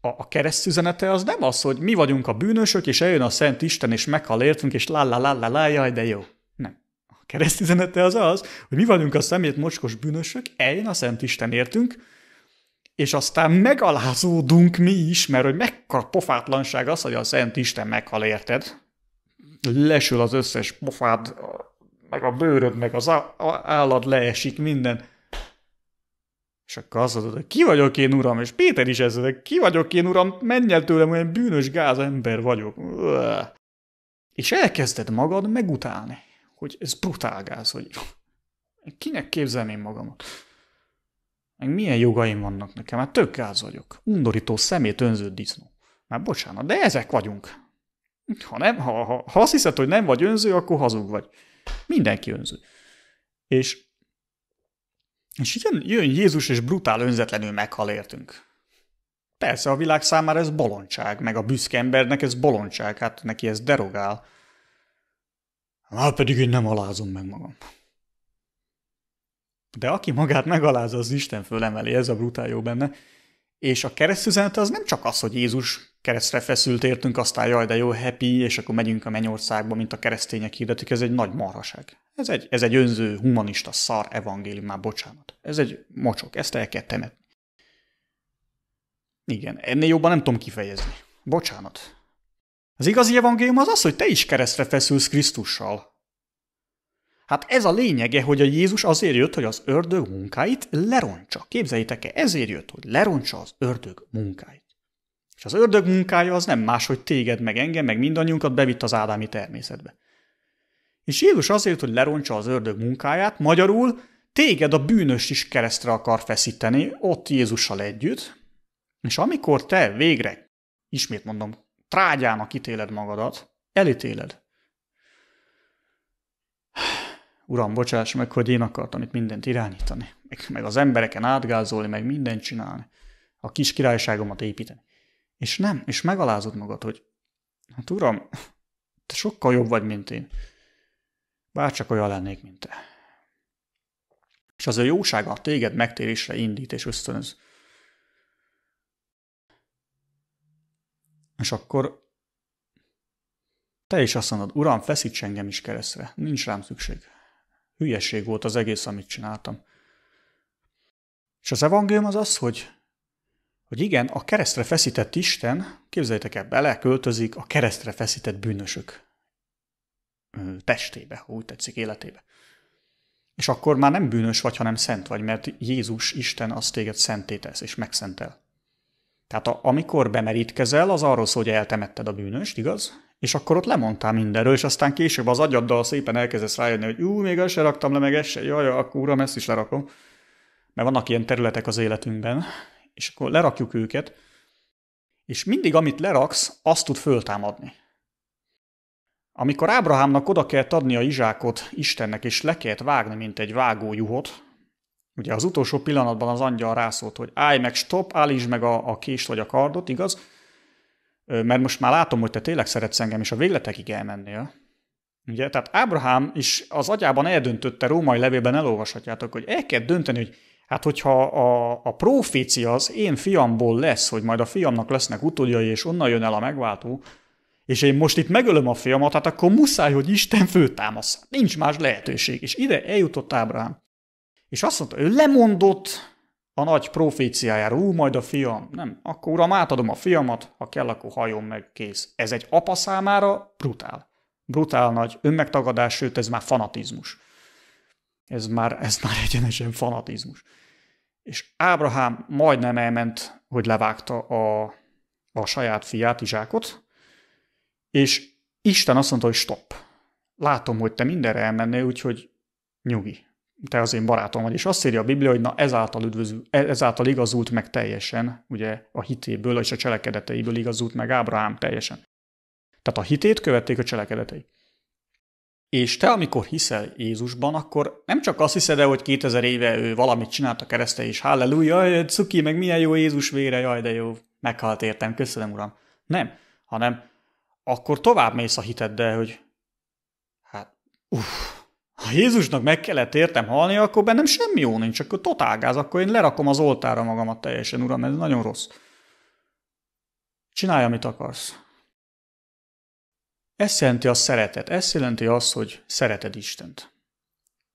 a, a kereszt üzenete az nem az, hogy mi vagyunk a bűnösök, és eljön a Szent Isten, és meghal értünk, és lá lá lá lá, lá jaj, de jó. Nem. A kereszt üzenete az az, hogy mi vagyunk a szemét mocskos bűnösök, eljön a Szent Isten értünk, és aztán megalázódunk mi is, mert hogy mekkora pofátlanság az, hogy a Szent Isten meghal érted. Lesül az összes pofád, meg a bőröd, meg az állad leesik, minden. És akkor azt mondod, hogy ki vagyok én, uram? És Péter is ezzel, hogy ki vagyok én, uram? Menj el tőlem, olyan bűnös gáz ember vagyok. Uah. És elkezded magad megutálni, hogy ez brutál gáz, hogy kinek képzelném magamat? Meg milyen jogaim vannak nekem? Már hát tök gáz vagyok. Undorító szemét önző disznó. Már bocsánat, de ezek vagyunk. Ha, nem, ha, ha, ha azt hiszed, hogy nem vagy önző, akkor hazug vagy. Mindenki önző. És és igen, jön Jézus, és brutál önzetlenül meghal értünk. Persze a világ számára ez bolondság, meg a büszke embernek ez bolondság, hát neki ez derogál. Hát pedig én nem alázom meg magam. De aki magát megalázza, az Isten fölemeli, ez a brutál jó benne. És a keresztüzenete az nem csak az, hogy Jézus keresztre feszült értünk, aztán jaj, de jó, happy, és akkor megyünk a mennyországba, mint a keresztények hirdetik, ez egy nagy marhaság. Ez egy, ez egy önző, humanista szar evangélium, már bocsánat. Ez egy mocsok, ezt el kell temetni. Igen, ennél jobban nem tudom kifejezni. Bocsánat. Az igazi evangélium az az, hogy te is keresztre feszülsz Krisztussal. Hát ez a lényege, hogy a Jézus azért jött, hogy az ördög munkáit lerontsa. Képzeljétek -e, ezért jött, hogy lerontsa az ördög munkáit. És az ördög munkája az nem más, hogy téged, meg engem, meg mindannyiunkat bevitt az ádámi természetbe. És Jézus azért, hogy lerontsa az ördög munkáját, magyarul téged a bűnös is keresztre akar feszíteni, ott Jézussal együtt, és amikor te végre, ismét mondom, trágyának ítéled magadat, elítéled. Uram, bocsáss meg, hogy én akartam itt mindent irányítani, meg, meg az embereken átgázolni, meg mindent csinálni, a kis királyságomat építeni. És nem, és megalázod magad, hogy hát uram, te sokkal jobb vagy, mint én csak olyan lennék, mint te. És az ő jósága téged megtérésre indít és ösztönöz. És akkor te is azt mondod, uram, feszíts engem is keresztre, nincs rám szükség. Hülyeség volt az egész, amit csináltam. És az evangélium az az, hogy, hogy igen, a keresztre feszített Isten, képzeljétek el, beleköltözik a keresztre feszített bűnösök testébe, ha úgy tetszik, életébe. És akkor már nem bűnös vagy, hanem szent vagy, mert Jézus Isten azt téged szenté tesz és megszentel. Tehát a, amikor bemerítkezel, az arról szól, hogy eltemetted a bűnöst, igaz? És akkor ott lemondtál mindenről, és aztán később az agyaddal szépen elkezdesz rájönni, hogy ú, még ezt se raktam le, meg ezt se, jaj, akkor uram, ezt is lerakom. Mert vannak ilyen területek az életünkben, és akkor lerakjuk őket, és mindig, amit leraksz, azt tud föltámadni. Amikor Ábrahámnak oda kellett adni a izsákot Istennek, és le kellett vágni, mint egy juhot, ugye az utolsó pillanatban az angyal rászólt, hogy állj meg, stop, állítsd meg a, a kést vagy a kardot, igaz? Mert most már látom, hogy te tényleg szeretsz engem, és a végletekig elmennél. Ugye, tehát Ábrahám is az agyában eldöntötte, római levélben elolvashatjátok, hogy el kell dönteni, hogy hát hogyha a, a profécia az én fiamból lesz, hogy majd a fiamnak lesznek utódjai, és onnan jön el a megváltó, és én most itt megölöm a fiamat, hát akkor muszáj, hogy Isten főtámasz. Nincs más lehetőség. És ide eljutott Ábrahám. És azt mondta, ő lemondott a nagy proféciájára, ú, majd a fiam. Nem, akkor uram, átadom a fiamat, ha kell, akkor hajom meg, kész. Ez egy apa számára brutál. Brutál nagy önmegtagadás, sőt, ez már fanatizmus. Ez már, ez már egyenesen fanatizmus. És Ábrahám majdnem elment, hogy levágta a, a saját fiát, Izsákot, és Isten azt mondta, hogy stop. Látom, hogy te mindenre elmennél, úgyhogy nyugi. Te az én barátom vagy. És azt írja a Biblia, hogy na ezáltal, üdvözül, e, ezáltal igazult meg teljesen, ugye a hitéből és a cselekedeteiből igazult meg Ábrahám teljesen. Tehát a hitét követték a cselekedetei. És te, amikor hiszel Jézusban, akkor nem csak azt hiszed el, hogy 2000 éve ő valamit csinált a kereszte, és halleluja, cuki, meg milyen jó Jézus vére, jaj, de jó, meghalt értem, köszönöm, uram. Nem, hanem akkor tovább mész a hiteddel, hogy hát, uff, ha Jézusnak meg kellett értem halni, akkor bennem semmi jó nincs, akkor totálgáz, akkor én lerakom az oltára magamat teljesen, uram, ez nagyon rossz. Csinálj, amit akarsz. Ez jelenti a szeretet, ez jelenti az, hogy szereted Istent.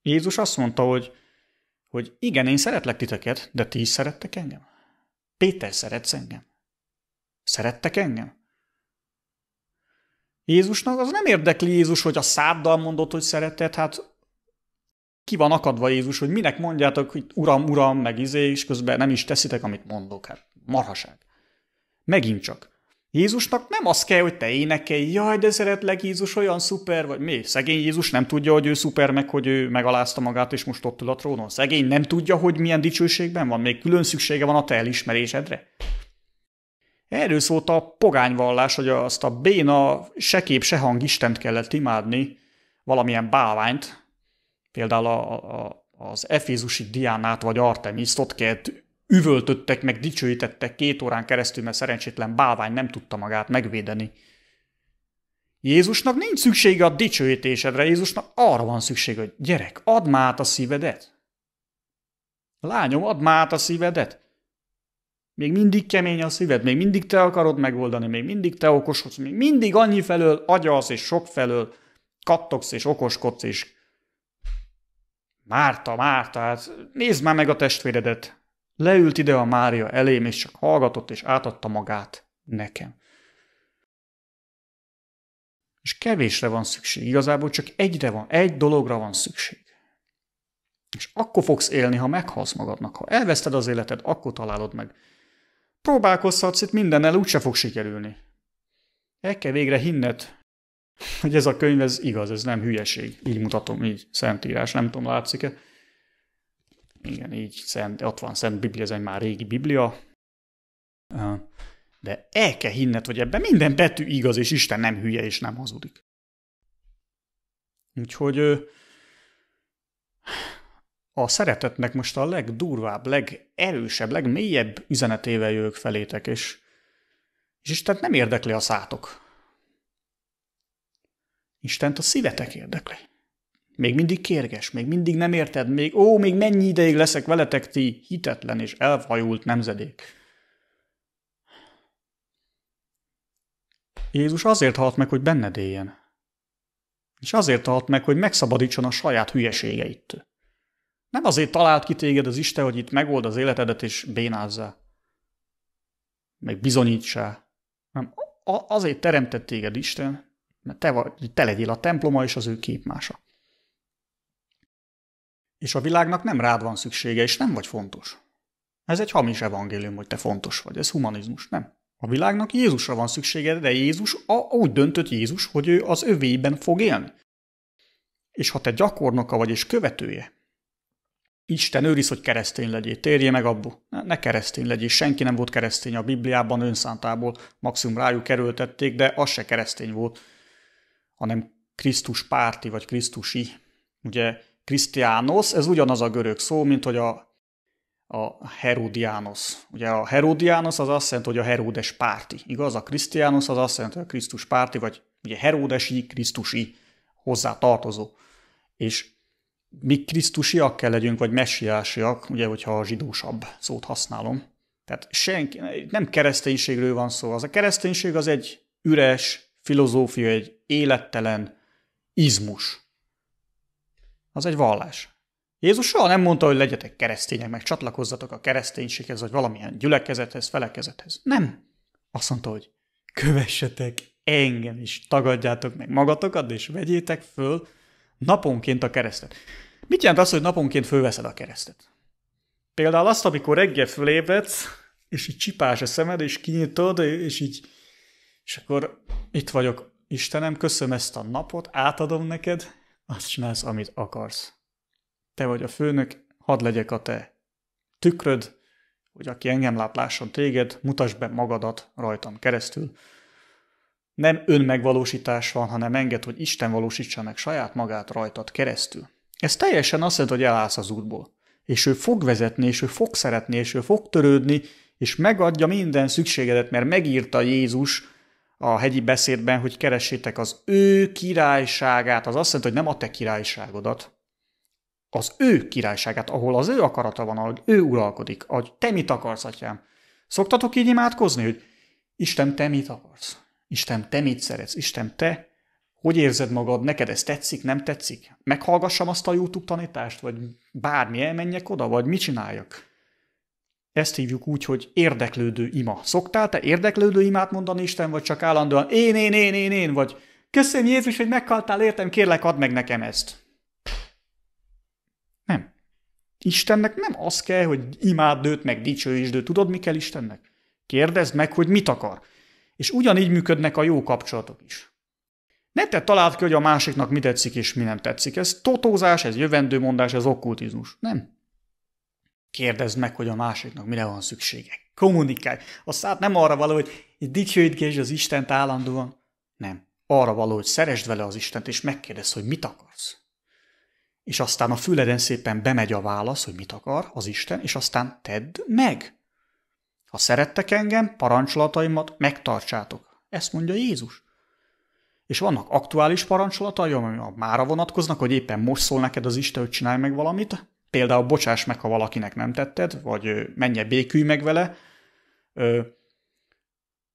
Jézus azt mondta, hogy, hogy igen, én szeretlek titeket, de ti is szerettek engem. Péter szeretsz engem. Szerettek engem? Jézusnak az nem érdekli Jézus, hogy a száddal mondott, hogy szeretett. hát ki van akadva Jézus, hogy minek mondjátok, hogy uram, uram, meg izé, és közben nem is teszitek, amit mondok, hát marhaság. Megint csak. Jézusnak nem az kell, hogy te énekelj, jaj, de szeretlek Jézus, olyan szuper, vagy mi? Szegény Jézus nem tudja, hogy ő szuper, meg hogy ő megalázta magát, és most ott ül a trónon. Szegény nem tudja, hogy milyen dicsőségben van, még külön szüksége van a te elismerésedre. Erről szólt a pogányvallás, hogy azt a béna, se kép, se hang Istent kellett imádni, valamilyen bálványt, például a, a, az Efézusi Diánát vagy Artemiszt, ott kellett üvöltöttek, meg dicsőítettek két órán keresztül, mert szerencsétlen bálvány nem tudta magát megvédeni. Jézusnak nincs szüksége a dicsőítésedre, Jézusnak arra van szüksége, hogy gyerek, add már át a szívedet. Lányom, add már át a szívedet. Még mindig kemény a szíved, még mindig te akarod megoldani, még mindig te okoskodsz, még mindig annyi felől agyalsz és sok felől kattogsz és okoskodsz és Márta, Márta, hát nézd már meg a testvéredet. Leült ide a Mária elém, és csak hallgatott, és átadta magát nekem. És kevésre van szükség, igazából csak egyre van, egy dologra van szükség. És akkor fogsz élni, ha meghalsz magadnak. Ha elveszted az életed, akkor találod meg. Próbálkozhatsz itt mindennel, úgyse fog sikerülni. El kell végre hinned, hogy ez a könyv, ez igaz, ez nem hülyeség. Így mutatom, így, szentírás, nem tudom, látszik-e. Igen, így, szent, ott van Szent Biblia, ez egy már régi Biblia. De el kell hinned, hogy ebben minden betű igaz, és Isten nem hülye, és nem hazudik. Úgyhogy a szeretetnek most a legdurvább, legerősebb, legmélyebb üzenetével jövök felétek, és, és Isten nem érdekli a szátok. Istent a szívetek érdekli. Még mindig kérges, még mindig nem érted, még ó, még mennyi ideig leszek veletek ti hitetlen és elfajult nemzedék. Jézus azért halt meg, hogy benned éljen. És azért halt meg, hogy megszabadítson a saját hülyeségeitől. Nem azért talált ki téged az Isten, hogy itt megold az életedet és bénázzá. Meg bizonyítsá. Nem, azért teremtett téged Isten, mert te, vagy, te legyél a temploma és az ő képmása. És a világnak nem rád van szüksége, és nem vagy fontos. Ez egy hamis evangélium, hogy te fontos vagy. Ez humanizmus, nem? A világnak Jézusra van szüksége, de Jézus a, úgy döntött Jézus, hogy ő az övében fog élni. És ha te gyakornoka vagy és követője, Isten őriz, hogy keresztény legyél. Térje meg abba. Ne, ne keresztény legyél. Senki nem volt keresztény a Bibliában, önszántából maximum rájuk kerültették, de az se keresztény volt, hanem Krisztus párti vagy Krisztusi. Ugye Krisztiános, ez ugyanaz a görög szó, mint hogy a a Herodiános. Ugye a Herodiános az azt jelenti, hogy a Heródes párti, igaz? A Krisztiános az azt jelenti, hogy a Krisztus párti, vagy ugye Heródesi, Krisztusi hozzá tartozó. És mi krisztusiak kell legyünk, vagy messiásiak, ugye, hogyha a zsidósabb szót használom. Tehát senki, nem kereszténységről van szó. Az a kereszténység az egy üres filozófia, egy élettelen izmus. Az egy vallás. Jézus soha nem mondta, hogy legyetek keresztények, meg csatlakozzatok a kereszténységhez, vagy valamilyen gyülekezethez, felekezethez. Nem. Azt mondta, hogy kövessetek engem is, tagadjátok meg magatokat, és vegyétek föl Naponként a keresztet. Mit jelent az, hogy naponként fölveszed a keresztet? Például azt, amikor reggel fölébredsz, és így csipás a szemed, és kinyitod, és így, és akkor itt vagyok, Istenem, köszönöm ezt a napot, átadom neked, azt csinálsz, amit akarsz. Te vagy a főnök, hadd legyek a te tükröd, hogy aki engem lát, lásson téged, mutasd be magadat rajtam keresztül, nem önmegvalósítás van, hanem enged, hogy Isten valósítsa meg saját magát rajtad keresztül. Ez teljesen azt jelenti, hogy elállsz az útból. És ő fog vezetni, és ő fog szeretni, és ő fog törődni, és megadja minden szükségedet, mert megírta Jézus a hegyi beszédben, hogy keressétek az ő királyságát, az azt jelenti, hogy nem a te királyságodat, az ő királyságát, ahol az ő akarata van, ahogy ő uralkodik, ahogy te mit akarsz, atyám. Szoktatok így imádkozni, hogy Isten, te mit akarsz? Isten, te mit szeretsz? Isten, te hogy érzed magad? Neked ez tetszik, nem tetszik? Meghallgassam azt a YouTube tanítást, vagy bármi, elmenjek oda, vagy mit csináljak? Ezt hívjuk úgy, hogy érdeklődő ima. Szoktál te érdeklődő imát mondani Isten, vagy csak állandóan én, én, én, én, én, vagy köszönöm Jézus, hogy meghaltál, értem, kérlek, add meg nekem ezt. Nem. Istennek nem az kell, hogy imád őt, meg dicsőítsd őt. Tudod, mi kell Istennek? Kérdezd meg, hogy mit akar. És ugyanígy működnek a jó kapcsolatok is. te talált ki, hogy a másiknak mi tetszik és mi nem tetszik. Ez totózás, ez jövendőmondás, ez okkultizmus. Nem. Kérdezd meg, hogy a másiknak mire van szüksége. Kommunikálj. A szád nem arra való, hogy dicsőítgésd az Istent állandóan. Nem. Arra való, hogy szeresd vele az Istent, és megkérdezz, hogy mit akarsz. És aztán a füleden szépen bemegy a válasz, hogy mit akar az Isten, és aztán tedd meg. Ha szerettek engem, parancsolataimat megtartsátok. Ezt mondja Jézus. És vannak aktuális parancsolatai, már mára vonatkoznak, hogy éppen most szól neked az Isten, hogy csinálj meg valamit. Például bocsáss meg, ha valakinek nem tetted, vagy menje békülj meg vele. Ö,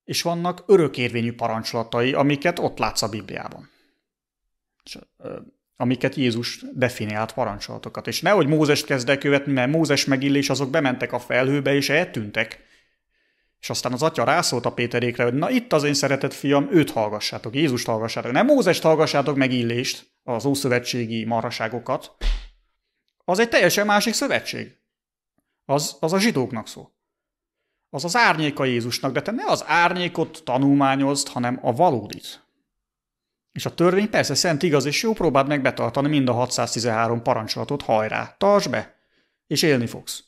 és vannak örökérvényű parancsolatai, amiket ott látsz a Bibliában. És, ö, amiket Jézus definiált parancsolatokat. És nehogy Mózes kezd követni, mert Mózes megillés azok bementek a felhőbe és eltűntek. És aztán az atya rászólt a Péterékre, hogy na itt az én szeretett fiam, őt hallgassátok, Jézust hallgassátok, nem Mózes hallgassátok meg Illést, az ószövetségi marhaságokat. Az egy teljesen másik szövetség. Az, az a zsidóknak szó, Az az árnyéka Jézusnak, de te ne az árnyékot tanulmányozd, hanem a valódit. És a törvény persze szent igaz és jó, próbáld meg betartani mind a 613 parancsolatot, hajrá, tartsd be, és élni fogsz.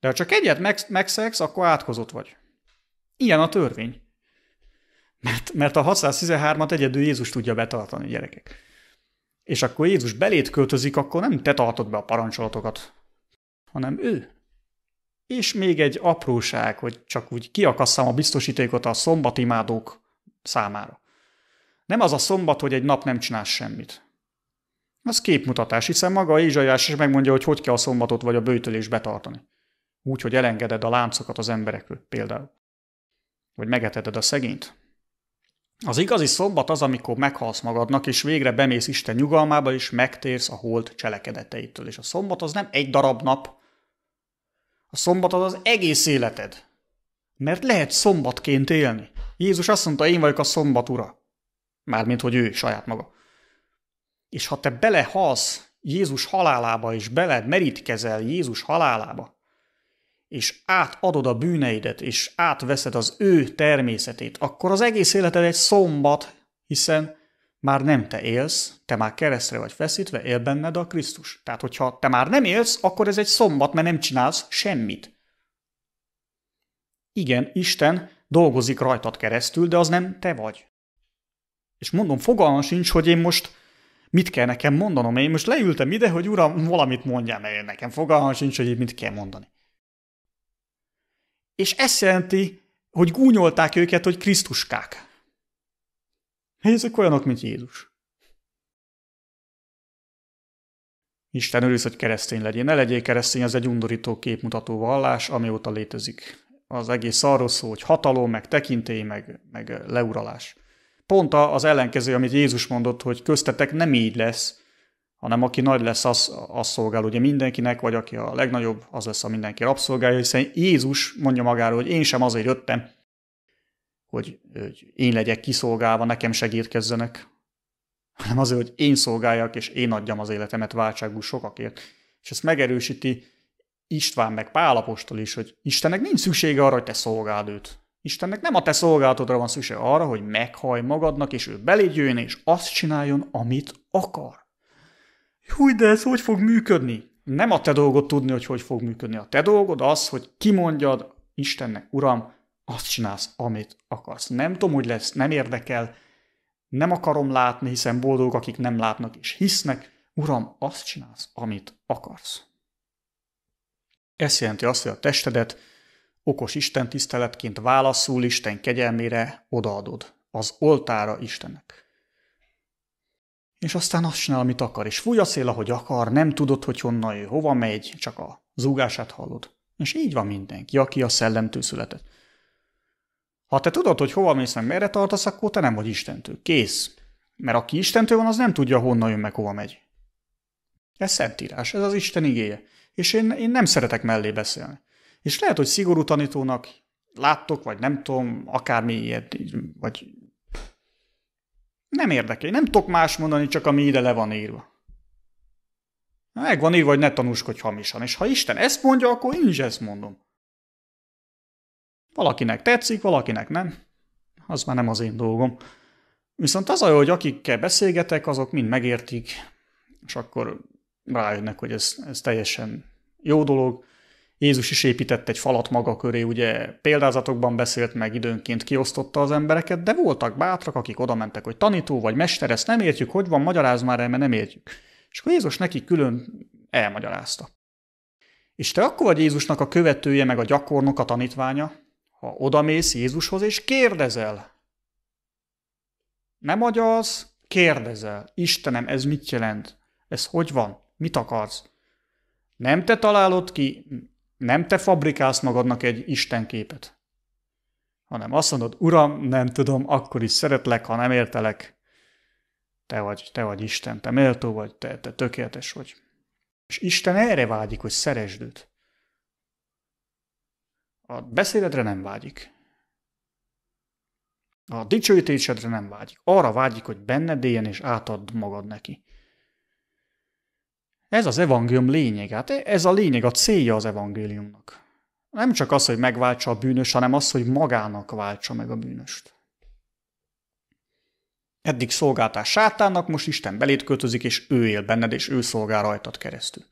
De ha csak egyet megszegsz, akkor átkozott vagy. Ilyen a törvény. Mert, mert a 613-at egyedül Jézus tudja betartani, gyerekek. És akkor Jézus belét költözik, akkor nem te tartod be a parancsolatokat, hanem ő. És még egy apróság, hogy csak úgy kiakasszam a biztosítékot a szombatimádók számára. Nem az a szombat, hogy egy nap nem csinálsz semmit. Az képmutatás, hiszen maga Ézsaiás is megmondja, hogy hogy kell a szombatot vagy a bőtölés betartani. Úgy, hogy elengeded a láncokat az emberekről például. Vagy megeteted a szegényt? Az igazi szombat az, amikor meghalsz magadnak, és végre bemész Isten nyugalmába, és megtérsz a holt cselekedeteitől. És a szombat az nem egy darab nap, a szombat az az egész életed. Mert lehet szombatként élni. Jézus azt mondta, én vagyok a szombat ura. Mármint, hogy ő saját maga. És ha te belehalsz Jézus halálába, és bele merítkezel Jézus halálába, és átadod a bűneidet, és átveszed az ő természetét, akkor az egész életed egy szombat, hiszen már nem te élsz, te már keresztre vagy feszítve, él benned a Krisztus. Tehát, hogyha te már nem élsz, akkor ez egy szombat, mert nem csinálsz semmit. Igen, Isten dolgozik rajtad keresztül, de az nem te vagy. És mondom, fogalmam sincs, hogy én most mit kell nekem mondanom. Én most leültem ide, hogy uram, valamit mondjál, mert nekem fogalmam sincs, hogy mit kell mondani és ez jelenti, hogy gúnyolták őket, hogy krisztuskák. Ezek olyanok, mint Jézus. Isten örülsz, hogy keresztény legyen. Ne legyél keresztény, az egy undorító képmutató vallás, amióta létezik. Az egész arról szól, hogy hatalom, meg tekintély, meg, meg leuralás. Pont az ellenkező, amit Jézus mondott, hogy köztetek nem így lesz, hanem aki nagy lesz, az, az szolgál ugye mindenkinek, vagy aki a legnagyobb, az lesz a mindenki rabszolgája, hiszen Jézus mondja magáról, hogy én sem azért jöttem, hogy, hogy én legyek kiszolgálva, nekem segítkezzenek, hanem azért, hogy én szolgáljak, és én adjam az életemet váltságú sokakért. És ezt megerősíti István meg Pálapostól is, hogy Istennek nincs szüksége arra, hogy te szolgáld őt. Istennek nem a te szolgálatodra van szüksége arra, hogy meghaj magadnak, és ő beléd és azt csináljon, amit akar húj, de ez hogy fog működni? Nem a te dolgod tudni, hogy hogy fog működni. A te dolgod az, hogy kimondjad Istennek, Uram, azt csinálsz, amit akarsz. Nem tudom, hogy lesz, nem érdekel, nem akarom látni, hiszen boldog, akik nem látnak és hisznek. Uram, azt csinálsz, amit akarsz. Ez jelenti azt, hogy a testedet okos Isten tiszteletként válaszul Isten kegyelmére odaadod, az oltára Istennek és aztán azt csinál, amit akar, és fúj a szél, ahogy akar, nem tudod, hogy honnan ő, hova megy, csak a zúgását hallod. És így van mindenki, aki a szellemtől született. Ha te tudod, hogy hova mész meg, merre tartasz, akkor te nem vagy Istentől. Kész. Mert aki Istentől van, az nem tudja, honnan jön meg, hova megy. Ez szentírás, ez az Isten igéje. És én, én nem szeretek mellé beszélni. És lehet, hogy szigorú tanítónak láttok, vagy nem tudom, akármi ilyet, vagy nem érdekel, nem tudok más mondani, csak ami ide le van írva. Meg van írva, hogy ne tanúskodj hamisan, és ha Isten ezt mondja, akkor én is ezt mondom. Valakinek tetszik, valakinek nem. Az már nem az én dolgom. Viszont az a jó, hogy akikkel beszélgetek, azok mind megértik, és akkor rájönnek, hogy ez, ez teljesen jó dolog, Jézus is épített egy falat maga köré, ugye példázatokban beszélt meg, időnként kiosztotta az embereket, de voltak bátrak, akik oda mentek, hogy tanító vagy mester, ezt nem értjük, hogy van, magyaráz már el, mert nem értjük. És akkor Jézus neki külön elmagyarázta. És te akkor vagy Jézusnak a követője, meg a gyakornok, a tanítványa, ha odamész Jézushoz és kérdezel. Nem agyalsz, kérdezel. Istenem, ez mit jelent? Ez hogy van? Mit akarsz? Nem te találod ki, nem te fabrikálsz magadnak egy istenképet, hanem azt mondod, uram, nem tudom, akkor is szeretlek, ha nem értelek. Te vagy, te vagy Isten, te méltó vagy, te, te tökéletes vagy. És Isten erre vágyik, hogy szeresd őt. A beszédedre nem vágyik. A dicsőítésedre nem vágyik. Arra vágyik, hogy benned éljen és átadd magad neki. Ez az evangélium lényeg, hát ez a lényeg, a célja az evangéliumnak. Nem csak az, hogy megváltsa a bűnös, hanem az, hogy magának váltsa meg a bűnöst. Eddig szolgáltál sátánnak, most Isten belét költözik, és ő él benned, és ő szolgál rajtad keresztül.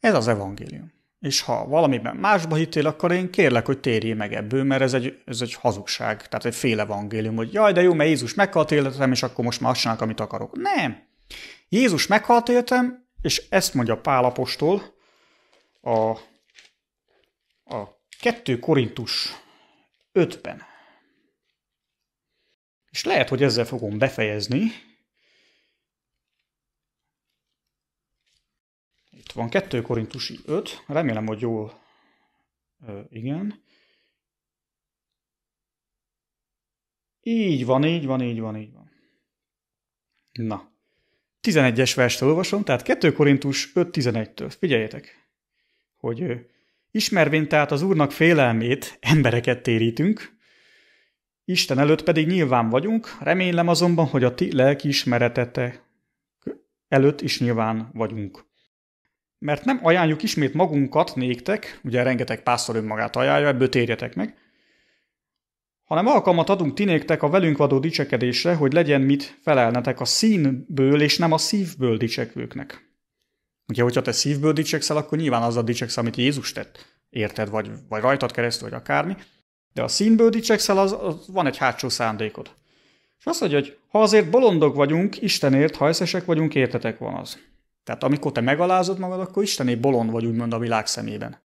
Ez az evangélium. És ha valamiben másba hittél, akkor én kérlek, hogy térjél meg ebből, mert ez egy, ez egy hazugság, tehát egy fél evangélium, hogy jaj, de jó, mert Jézus meghalt életem, és akkor most már azt csinálok, amit akarok. Nem! Jézus meghalt életem, és ezt mondja Pálapostól a, a 2 Korintus 5-ben. És lehet, hogy ezzel fogom befejezni. Itt van 2 Korintusi 5, remélem, hogy jól, ö, igen. Így van, így van, így van, így van. Na. 11-es verset olvasom, tehát 2 Korintus 5.11-től. Figyeljetek, hogy ismervén tehát az Úrnak félelmét embereket térítünk, Isten előtt pedig nyilván vagyunk, remélem azonban, hogy a ti lelki ismeretete előtt is nyilván vagyunk. Mert nem ajánljuk ismét magunkat néktek, ugye rengeteg pásztor önmagát ajánlja, ebből térjetek meg, hanem alkalmat adunk ti néktek a velünk vadó dicsekedésre, hogy legyen mit felelnetek a színből és nem a szívből dicsekvőknek. Ugye, hogyha te szívből dicsekszel, akkor nyilván az a dicseksz, amit Jézus tett, érted, vagy, vagy rajtad keresztül, vagy akármi, de a színből dicsekszel, az, az van egy hátsó szándékod. És azt mondja, hogy ha azért bolondok vagyunk, Istenért, ha eszesek vagyunk, értetek van az. Tehát amikor te megalázod magad, akkor Istené bolond vagy úgymond a világ szemében.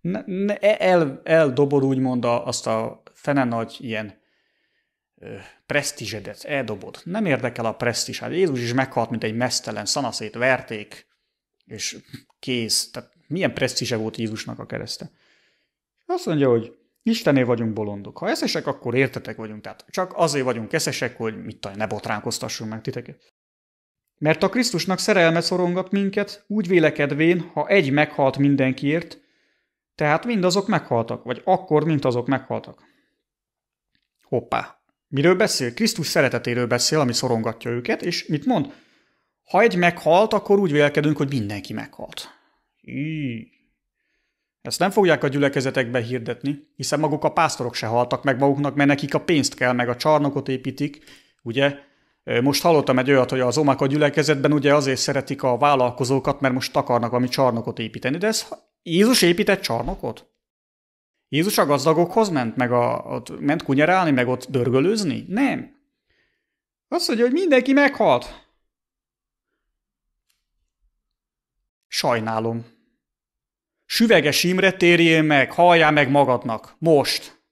Ne, ne, el, eldobod úgymond azt a fene nagy ilyen ö, eldobod. Nem érdekel a presztizs. Hát Jézus is meghalt, mint egy mesztelen szanaszét verték, és kész. Tehát milyen presztízse volt Jézusnak a kereszte. Azt mondja, hogy Istené vagyunk bolondok. Ha eszesek, akkor értetek vagyunk. Tehát csak azért vagyunk eszesek, hogy mit taj, ne botránkoztassunk meg titeket. Mert a Krisztusnak szerelme szorongat minket, úgy vélekedvén, ha egy meghalt mindenkiért, tehát mindazok meghaltak, vagy akkor, mint azok meghaltak. Hoppá. Miről beszél? Krisztus szeretetéről beszél, ami szorongatja őket, és mit mond? Ha egy meghalt, akkor úgy vélkedünk, hogy mindenki meghalt. Íh. Ezt nem fogják a gyülekezetekbe hirdetni, hiszen maguk a pásztorok se haltak meg maguknak, mert nekik a pénzt kell, meg a csarnokot építik, ugye? Most hallottam egy olyat, hogy az omák a gyülekezetben ugye azért szeretik a vállalkozókat, mert most akarnak valami csarnokot építeni, de ez Jézus épített csarnokot? Jézus a gazdagokhoz ment, meg a, ott ment kunyarálni, meg ott dörgölőzni? Nem. Azt mondja, hogy mindenki meghalt. Sajnálom. Süveges Imre térjél meg, halljál meg magadnak, most.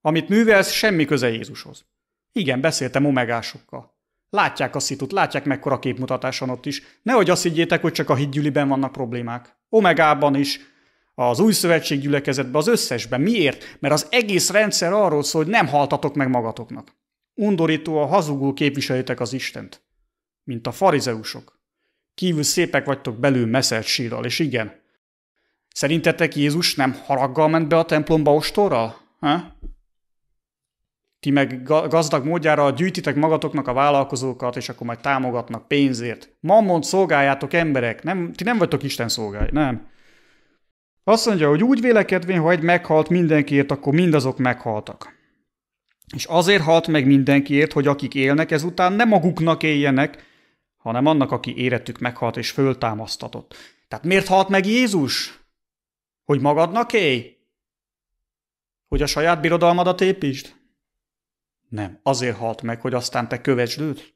Amit művelsz, semmi köze Jézushoz. Igen, beszéltem omegásokkal. Látják a szitut, látják mekkora képmutatáson ott is. Nehogy azt higgyétek, hogy csak a hídgyűliben vannak problémák. Omegában is, az új szövetség gyülekezetbe, az összesben. Miért? Mert az egész rendszer arról szól, hogy nem haltatok meg magatoknak. Undorító a hazugul képviseljétek az Istent, mint a farizeusok. Kívül szépek vagytok belül meszelt sírral, és igen. Szerintetek Jézus nem haraggal ment be a templomba ostorral? Ha? Ti meg gazdag módjára gyűjtitek magatoknak a vállalkozókat, és akkor majd támogatnak pénzért. Mammont szolgáljátok emberek, nem, ti nem vagytok Isten szolgái, nem. Azt mondja, hogy úgy vélekedvén, ha egy meghalt mindenkiért, akkor mindazok meghaltak. És azért halt meg mindenkiért, hogy akik élnek ezután nem maguknak éljenek, hanem annak, aki érettük meghalt és föltámasztatott. Tehát miért halt meg Jézus? Hogy magadnak élj? Hogy a saját birodalmadat építsd? Nem, azért halt meg, hogy aztán te kövesd őt.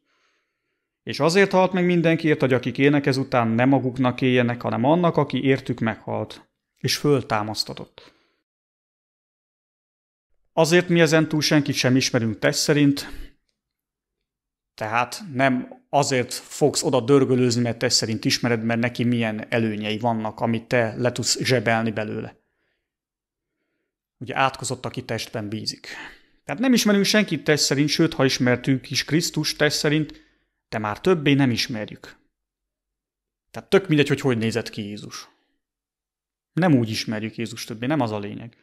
És azért halt meg mindenkiért, hogy akik élnek ezután nem maguknak éljenek, hanem annak, aki értük meghalt és föltámasztatott. Azért mi ezentúl senkit sem ismerünk tesz szerint, tehát nem azért fogsz oda dörgölőzni, mert te szerint ismered, mert neki milyen előnyei vannak, amit te le tudsz zsebelni belőle. Ugye átkozott, aki testben bízik. Tehát nem ismerünk senkit test szerint, sőt, ha ismertünk is Krisztus test szerint, de már többé nem ismerjük. Tehát tök mindegy, hogy hogy nézett ki Jézus. Nem úgy ismerjük Jézus többé, nem az a lényeg.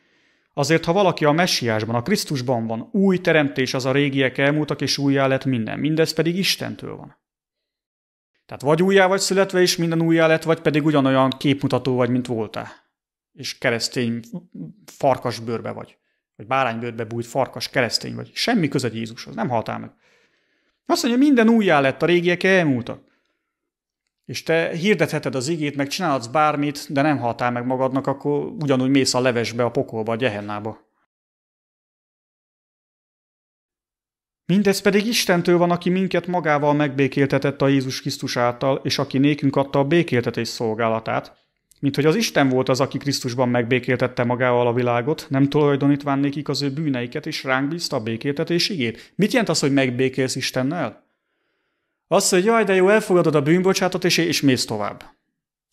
Azért, ha valaki a messiásban, a Krisztusban van, új teremtés az a régiek elmúltak, és újjá lett minden. Mindez pedig Istentől van. Tehát vagy újjá vagy születve, és minden újjá lett, vagy pedig ugyanolyan képmutató vagy, mint voltál. És keresztény farkasbőrbe vagy. Vagy báránybőrbe bújt farkas keresztény vagy. Semmi között Jézushoz, nem haltál meg. Azt mondja, minden újjá lett, a régiek elmúltak és te hirdetheted az igét, meg csinálhatsz bármit, de nem haltál meg magadnak, akkor ugyanúgy mész a levesbe, a pokolba, a gyehennába. Mindez pedig Istentől van, aki minket magával megbékéltetett a Jézus Krisztus által, és aki nékünk adta a békéltetés szolgálatát, mint hogy az Isten volt az, aki Krisztusban megbékéltette magával a világot, nem tulajdonítván nékik az ő bűneiket, és ránk bízta a békéltetés igét. Mit jelent az, hogy megbékélsz Istennel? Az, hogy jaj, de jó, elfogadod a bűnbocsátot, és, és mész tovább.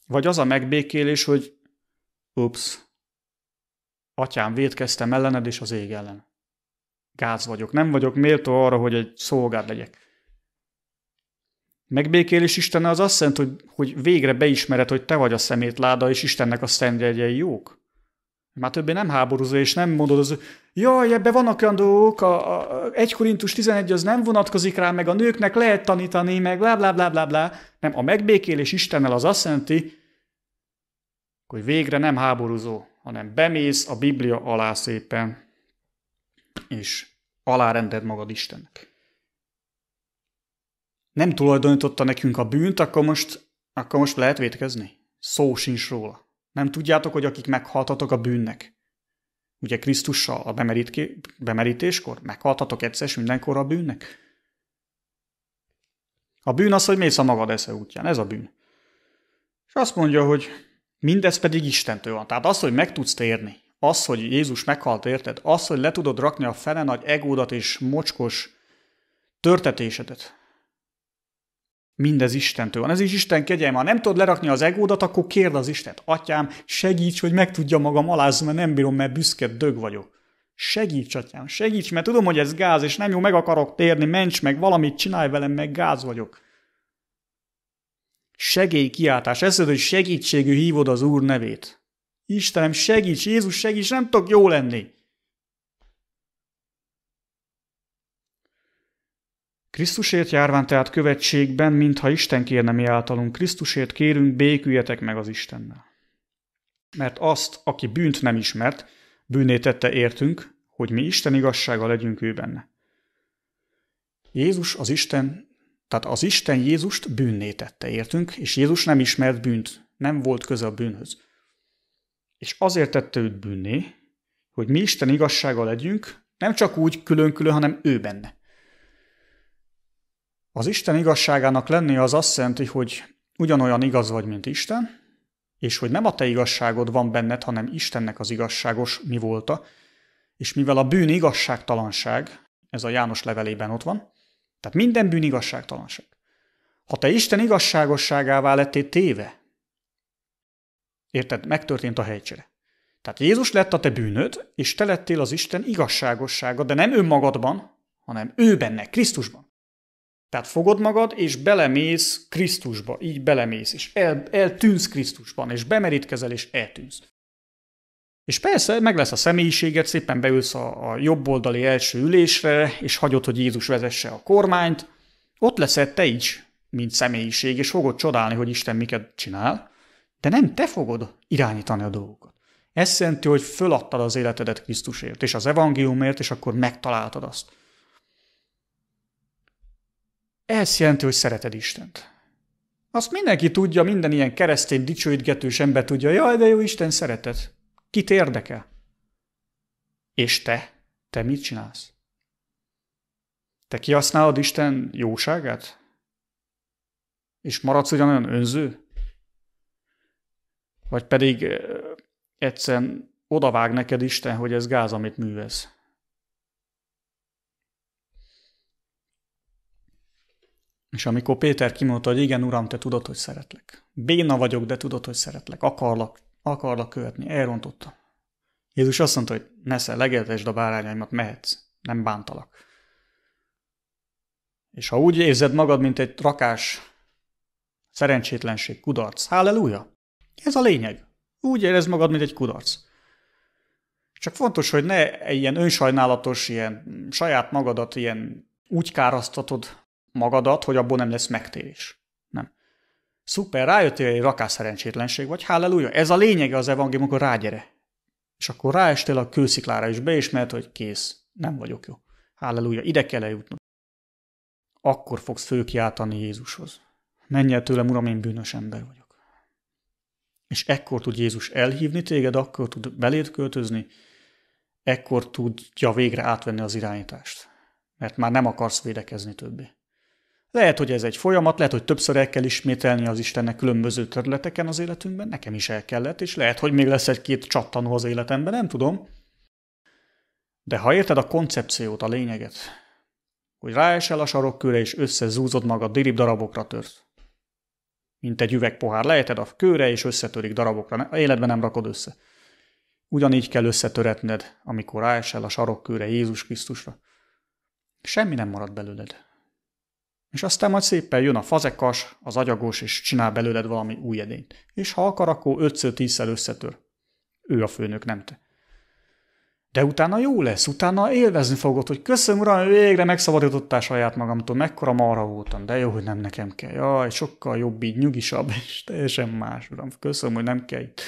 Vagy az a megbékélés, hogy ups, atyám, védkeztem ellened és az ég ellen. Gáz vagyok, nem vagyok méltó arra, hogy egy szolgád legyek. Megbékélés Istennel az azt jelenti, hogy, hogy végre beismered, hogy te vagy a szemétláda, és Istennek a szentjegyei jók. Már többé nem háborúzó, és nem mondod az, jaj, ebben vannak olyan dolgok, a, a 1 Korintus 11 az nem vonatkozik rá, meg a nőknek lehet tanítani, meg blá, blá, blá, blá, blá. Nem, a megbékélés Istennel az azt jelenti, hogy végre nem háborúzó, hanem bemész a Biblia alá szépen, és alárended magad Istennek. Nem tulajdonította nekünk a bűnt, akkor most, akkor most lehet vétkezni? Szó sincs róla. Nem tudjátok, hogy akik meghaltatok a bűnnek? Ugye Krisztussal a bemerítéskor meghaltatok egyszer mindenkor a bűnnek? A bűn az, hogy mész a magad esze útján, ez a bűn. És azt mondja, hogy mindez pedig Istentől van. Tehát az, hogy meg tudsz térni, az, hogy Jézus meghalt, érted? Az, hogy le tudod rakni a fele nagy egódat és mocskos törtetésedet, Mindez Istentől van. Ez is Isten kegyelme. Ha nem tudod lerakni az egódat, akkor kérd az Istent. Atyám, segíts, hogy meg tudja magam alázni, mert nem bírom, mert büszke dög vagyok. Segíts, atyám, segíts, mert tudom, hogy ez gáz, és nem jó, meg akarok térni, ments meg, valamit csinálj velem, meg gáz vagyok. Segély kiáltás. Eszed, hogy segítségű hívod az Úr nevét. Istenem, segíts, Jézus segíts, nem tudok jó lenni. Krisztusért járván tehát követségben, mintha Isten kérne mi általunk, Krisztusért kérünk, béküljetek meg az Istennel. Mert azt, aki bűnt nem ismert, bűnétette tette értünk, hogy mi Isten igazsága legyünk ő benne. Jézus az Isten, tehát az Isten Jézust bűnné tette értünk, és Jézus nem ismert bűnt, nem volt köze a bűnhöz. És azért tette őt bűnné, hogy mi Isten igazsága legyünk, nem csak úgy külön-külön, hanem ő benne. Az Isten igazságának lenni az azt jelenti, hogy ugyanolyan igaz vagy, mint Isten, és hogy nem a te igazságod van benned, hanem Istennek az igazságos mi volta, és mivel a bűn igazságtalanság, ez a János levelében ott van, tehát minden bűn igazságtalanság. Ha te Isten igazságosságává lettél téve, érted, megtörtént a helycsere. Tehát Jézus lett a te bűnöd, és te lettél az Isten igazságossága, de nem önmagadban, hanem ő benne, Krisztusban. Tehát fogod magad, és belemész Krisztusba, így belemész, és el, eltűnsz Krisztusban, és bemerítkezel, és eltűnsz. És persze, meg lesz a személyiséged, szépen beülsz a, a jobboldali első ülésre, és hagyod, hogy Jézus vezesse a kormányt. Ott leszel te is, mint személyiség, és fogod csodálni, hogy Isten miket csinál, de nem te fogod irányítani a dolgokat. Ez jelenti, hogy föladtad az életedet Krisztusért, és az evangéliumért, és akkor megtaláltad azt. Ez jelenti, hogy szereted Istent. Azt mindenki tudja, minden ilyen keresztény dicsőítgetős ember tudja, jaj, de jó Isten szeretet. Kit érdekel? És te? Te mit csinálsz? Te kihasználod Isten jóságát? És maradsz ugyanolyan önző? Vagy pedig eh, egyszerűen odavág neked Isten, hogy ez gáz, amit művesz. És amikor Péter kimondta, hogy igen, uram, te tudod, hogy szeretlek. Béna vagyok, de tudod, hogy szeretlek. Akarlak, akarlak követni. Elrontotta. Jézus azt mondta, hogy nesze, legeltesd a bárányaimat, mehetsz. Nem bántalak. És ha úgy érzed magad, mint egy rakás, szerencsétlenség, kudarc, halleluja. Ez a lényeg. Úgy érezd magad, mint egy kudarc. Csak fontos, hogy ne ilyen önsajnálatos, ilyen saját magadat ilyen úgy károztatod, magadat, hogy abból nem lesz megtérés. Nem. Szuper, rájöttél egy rakás szerencsétlenség, vagy halleluja. Ez a lényege az evangélium, akkor rágyere. És akkor ráestél a kősziklára is beismert, hogy kész, nem vagyok jó. Halleluja, ide kell eljutnod. Akkor fogsz főkiáltani Jézushoz. Menj el tőlem, Uram, én bűnös ember vagyok. És ekkor tud Jézus elhívni téged, akkor tud beléd költözni, ekkor tudja végre átvenni az irányítást. Mert már nem akarsz védekezni többé. Lehet, hogy ez egy folyamat, lehet, hogy többször el kell ismételni az Istennek különböző területeken az életünkben, nekem is el kellett, és lehet, hogy még lesz egy-két csattanó az életemben, nem tudom. De ha érted a koncepciót, a lényeget, hogy ráesel a sarokkőre, és összezúzod magad, dirib darabokra törsz. Mint egy pohár leheted a kőre és összetörik darabokra, A életben nem rakod össze. Ugyanígy kell összetöretned, amikor ráesel a sarokkőre Jézus Krisztusra. Semmi nem marad belőled. És aztán majd szépen jön a fazekas, az agyagos, és csinál belőled valami új edényt. És ha akar, akkor ötször tízszer összetör. Ő a főnök, nem te. De utána jó lesz, utána élvezni fogod, hogy köszönöm uram, végre megszabadítottál saját magamtól, mekkora marha voltam, de jó, hogy nem nekem kell. Jaj, sokkal jobb így, nyugisabb, és teljesen más, uram, köszönöm, hogy nem kell itt.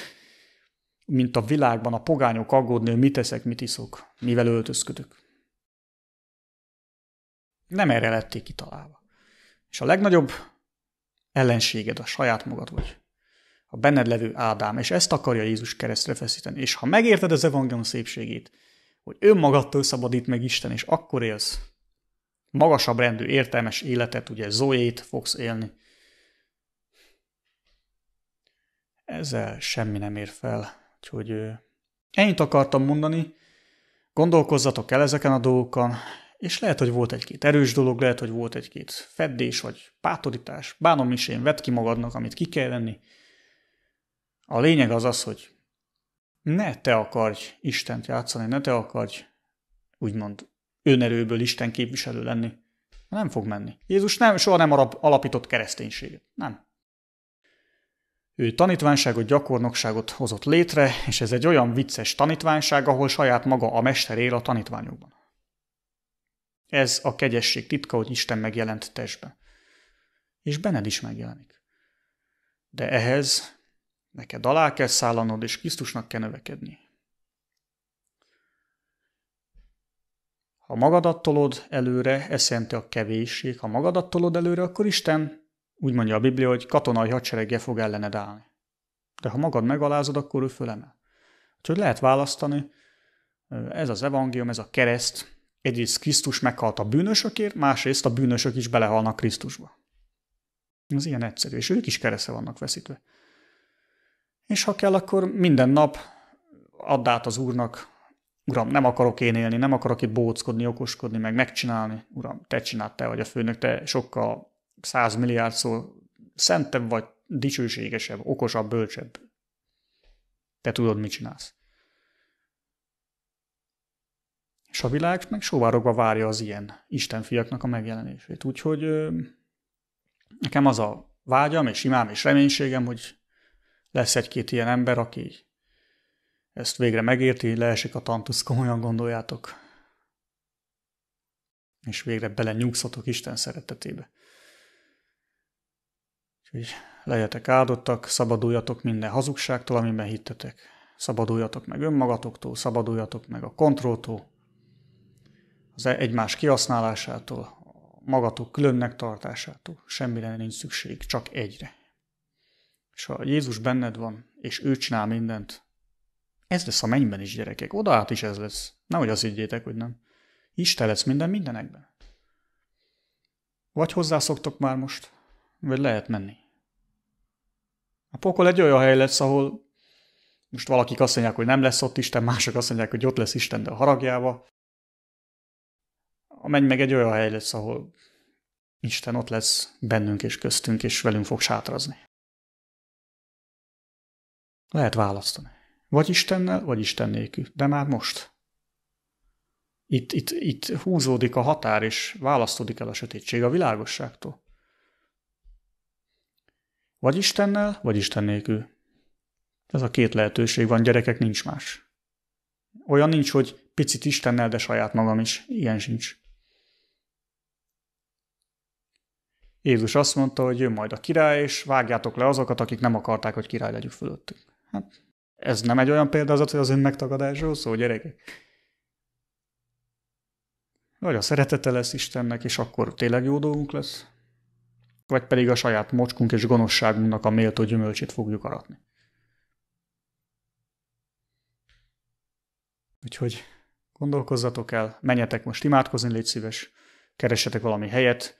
Mint a világban a pogányok aggódni, hogy mit teszek, mit iszok, mivel öltözködök. Nem erre lették kitalálva. És a legnagyobb ellenséged a saját magad vagy. A benned levő Ádám, és ezt akarja Jézus keresztre feszíteni. És ha megérted az evangélium szépségét, hogy önmagadtól szabadít meg Isten, és akkor élsz magasabb rendű, értelmes életet, ugye Zoét fogsz élni. Ezzel semmi nem ér fel, úgyhogy ennyit akartam mondani. Gondolkozzatok el ezeken a dolgokon, és lehet, hogy volt egy-két erős dolog, lehet, hogy volt egy-két feddés vagy pátorítás. Bánom is én, vedd ki magadnak, amit ki kell lenni. A lényeg az az, hogy ne te akarj Istent játszani, ne te akarj úgymond önerőből Isten képviselő lenni. Nem fog menni. Jézus nem, soha nem alapított kereszténységet. Nem. Ő tanítványságot, gyakornokságot hozott létre, és ez egy olyan vicces tanítványság, ahol saját maga a mester él a tanítványokban. Ez a kegyesség titka, hogy Isten megjelent testbe. És benned is megjelenik. De ehhez neked alá kell szállanod, és Krisztusnak kell növekedni. Ha magadat tolod előre, ez jelenti a kevésség. Ha magadat tolod előre, akkor Isten, úgy mondja a Biblia, hogy katonai hadsereggel fog ellened állni. De ha magad megalázod, akkor ő fölemel. Úgyhogy lehet választani, ez az evangélium, ez a kereszt, egyrészt Krisztus meghalt a bűnösökért, másrészt a bűnösök is belehalnak Krisztusba. Ez ilyen egyszerű, és ők is keresztre vannak veszítve. És ha kell, akkor minden nap add át az Úrnak, Uram, nem akarok én élni, nem akarok itt bóckodni, okoskodni, meg megcsinálni. Uram, te csináld, te vagy a főnök, te sokkal százmilliárdszor szentebb vagy, dicsőségesebb, okosabb, bölcsebb. Te tudod, mit csinálsz. És a világ meg sóvárogva várja az ilyen istenfiaknak a megjelenését. Úgyhogy nekem az a vágyam, és imám, és reménységem, hogy lesz egy-két ilyen ember, aki ezt végre megérti, leesik a tantusz, komolyan gondoljátok. És végre bele nyugszatok Isten szeretetébe. Úgyhogy legyetek áldottak, szabaduljatok minden hazugságtól, amiben hittetek. Szabaduljatok meg önmagatoktól, szabaduljatok meg a kontrolltól, az egymás kihasználásától, magatok különnek tartásától. Semmire nincs szükség, csak egyre. És ha Jézus benned van, és ő csinál mindent, ez lesz a mennyben is, gyerekek. Oda át is ez lesz. Nehogy azt higgyétek, hogy nem. Isten lesz minden mindenekben. Vagy hozzászoktok már most, vagy lehet menni. A pokol egy olyan hely lesz, ahol most valakik azt mondják, hogy nem lesz ott Isten, mások azt mondják, hogy ott lesz Isten, de a haragjába menj meg egy olyan hely lesz, ahol Isten ott lesz bennünk és köztünk, és velünk fog sátrazni. Lehet választani. Vagy Istennel, vagy Isten nélkül. De már most. Itt, itt, itt húzódik a határ, és választódik el a sötétség a világosságtól. Vagy Istennel, vagy Isten nélkül. Ez a két lehetőség van, gyerekek, nincs más. Olyan nincs, hogy picit Istennel, de saját magam is. Ilyen sincs. Jézus azt mondta, hogy jön majd a király, és vágjátok le azokat, akik nem akarták, hogy király legyük fölöttük. Hát ez nem egy olyan példázat, hogy az ön megtagadásról szó, gyerekek? Vagy a szeretete lesz Istennek, és akkor tényleg jó dolgunk lesz? Vagy pedig a saját mocskunk és gonoszságunknak a méltó gyümölcsét fogjuk aratni? Úgyhogy gondolkozzatok el, menjetek most imádkozni, légy szíves, keressetek valami helyet,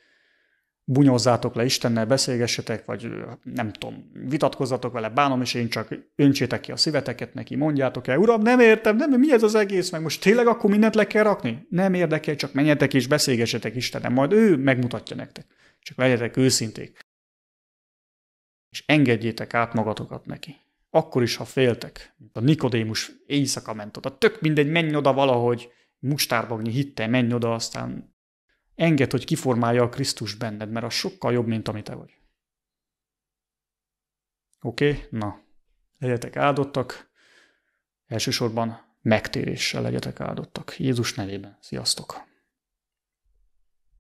bunyozzátok le Istennel, beszélgessetek, vagy nem tudom, vitatkozzatok vele, bánom, és én csak öntsétek ki a szíveteket neki, mondjátok el, uram, nem értem, nem, mi ez az egész, meg most tényleg akkor mindent le kell rakni? Nem érdekel, csak menjetek és beszélgessetek Istennel, majd ő megmutatja nektek. Csak legyetek őszinték. És engedjétek át magatokat neki. Akkor is, ha féltek, mint a Nikodémus éjszaka ment oda, tök mindegy, menj oda valahogy, mustárbagnyi hitte, menj oda, aztán Enged, hogy kiformálja a Krisztus benned, mert az sokkal jobb, mint amit te vagy. Oké? Okay? Na. Legyetek áldottak. Elsősorban megtéréssel legyetek áldottak. Jézus nevében. Sziasztok!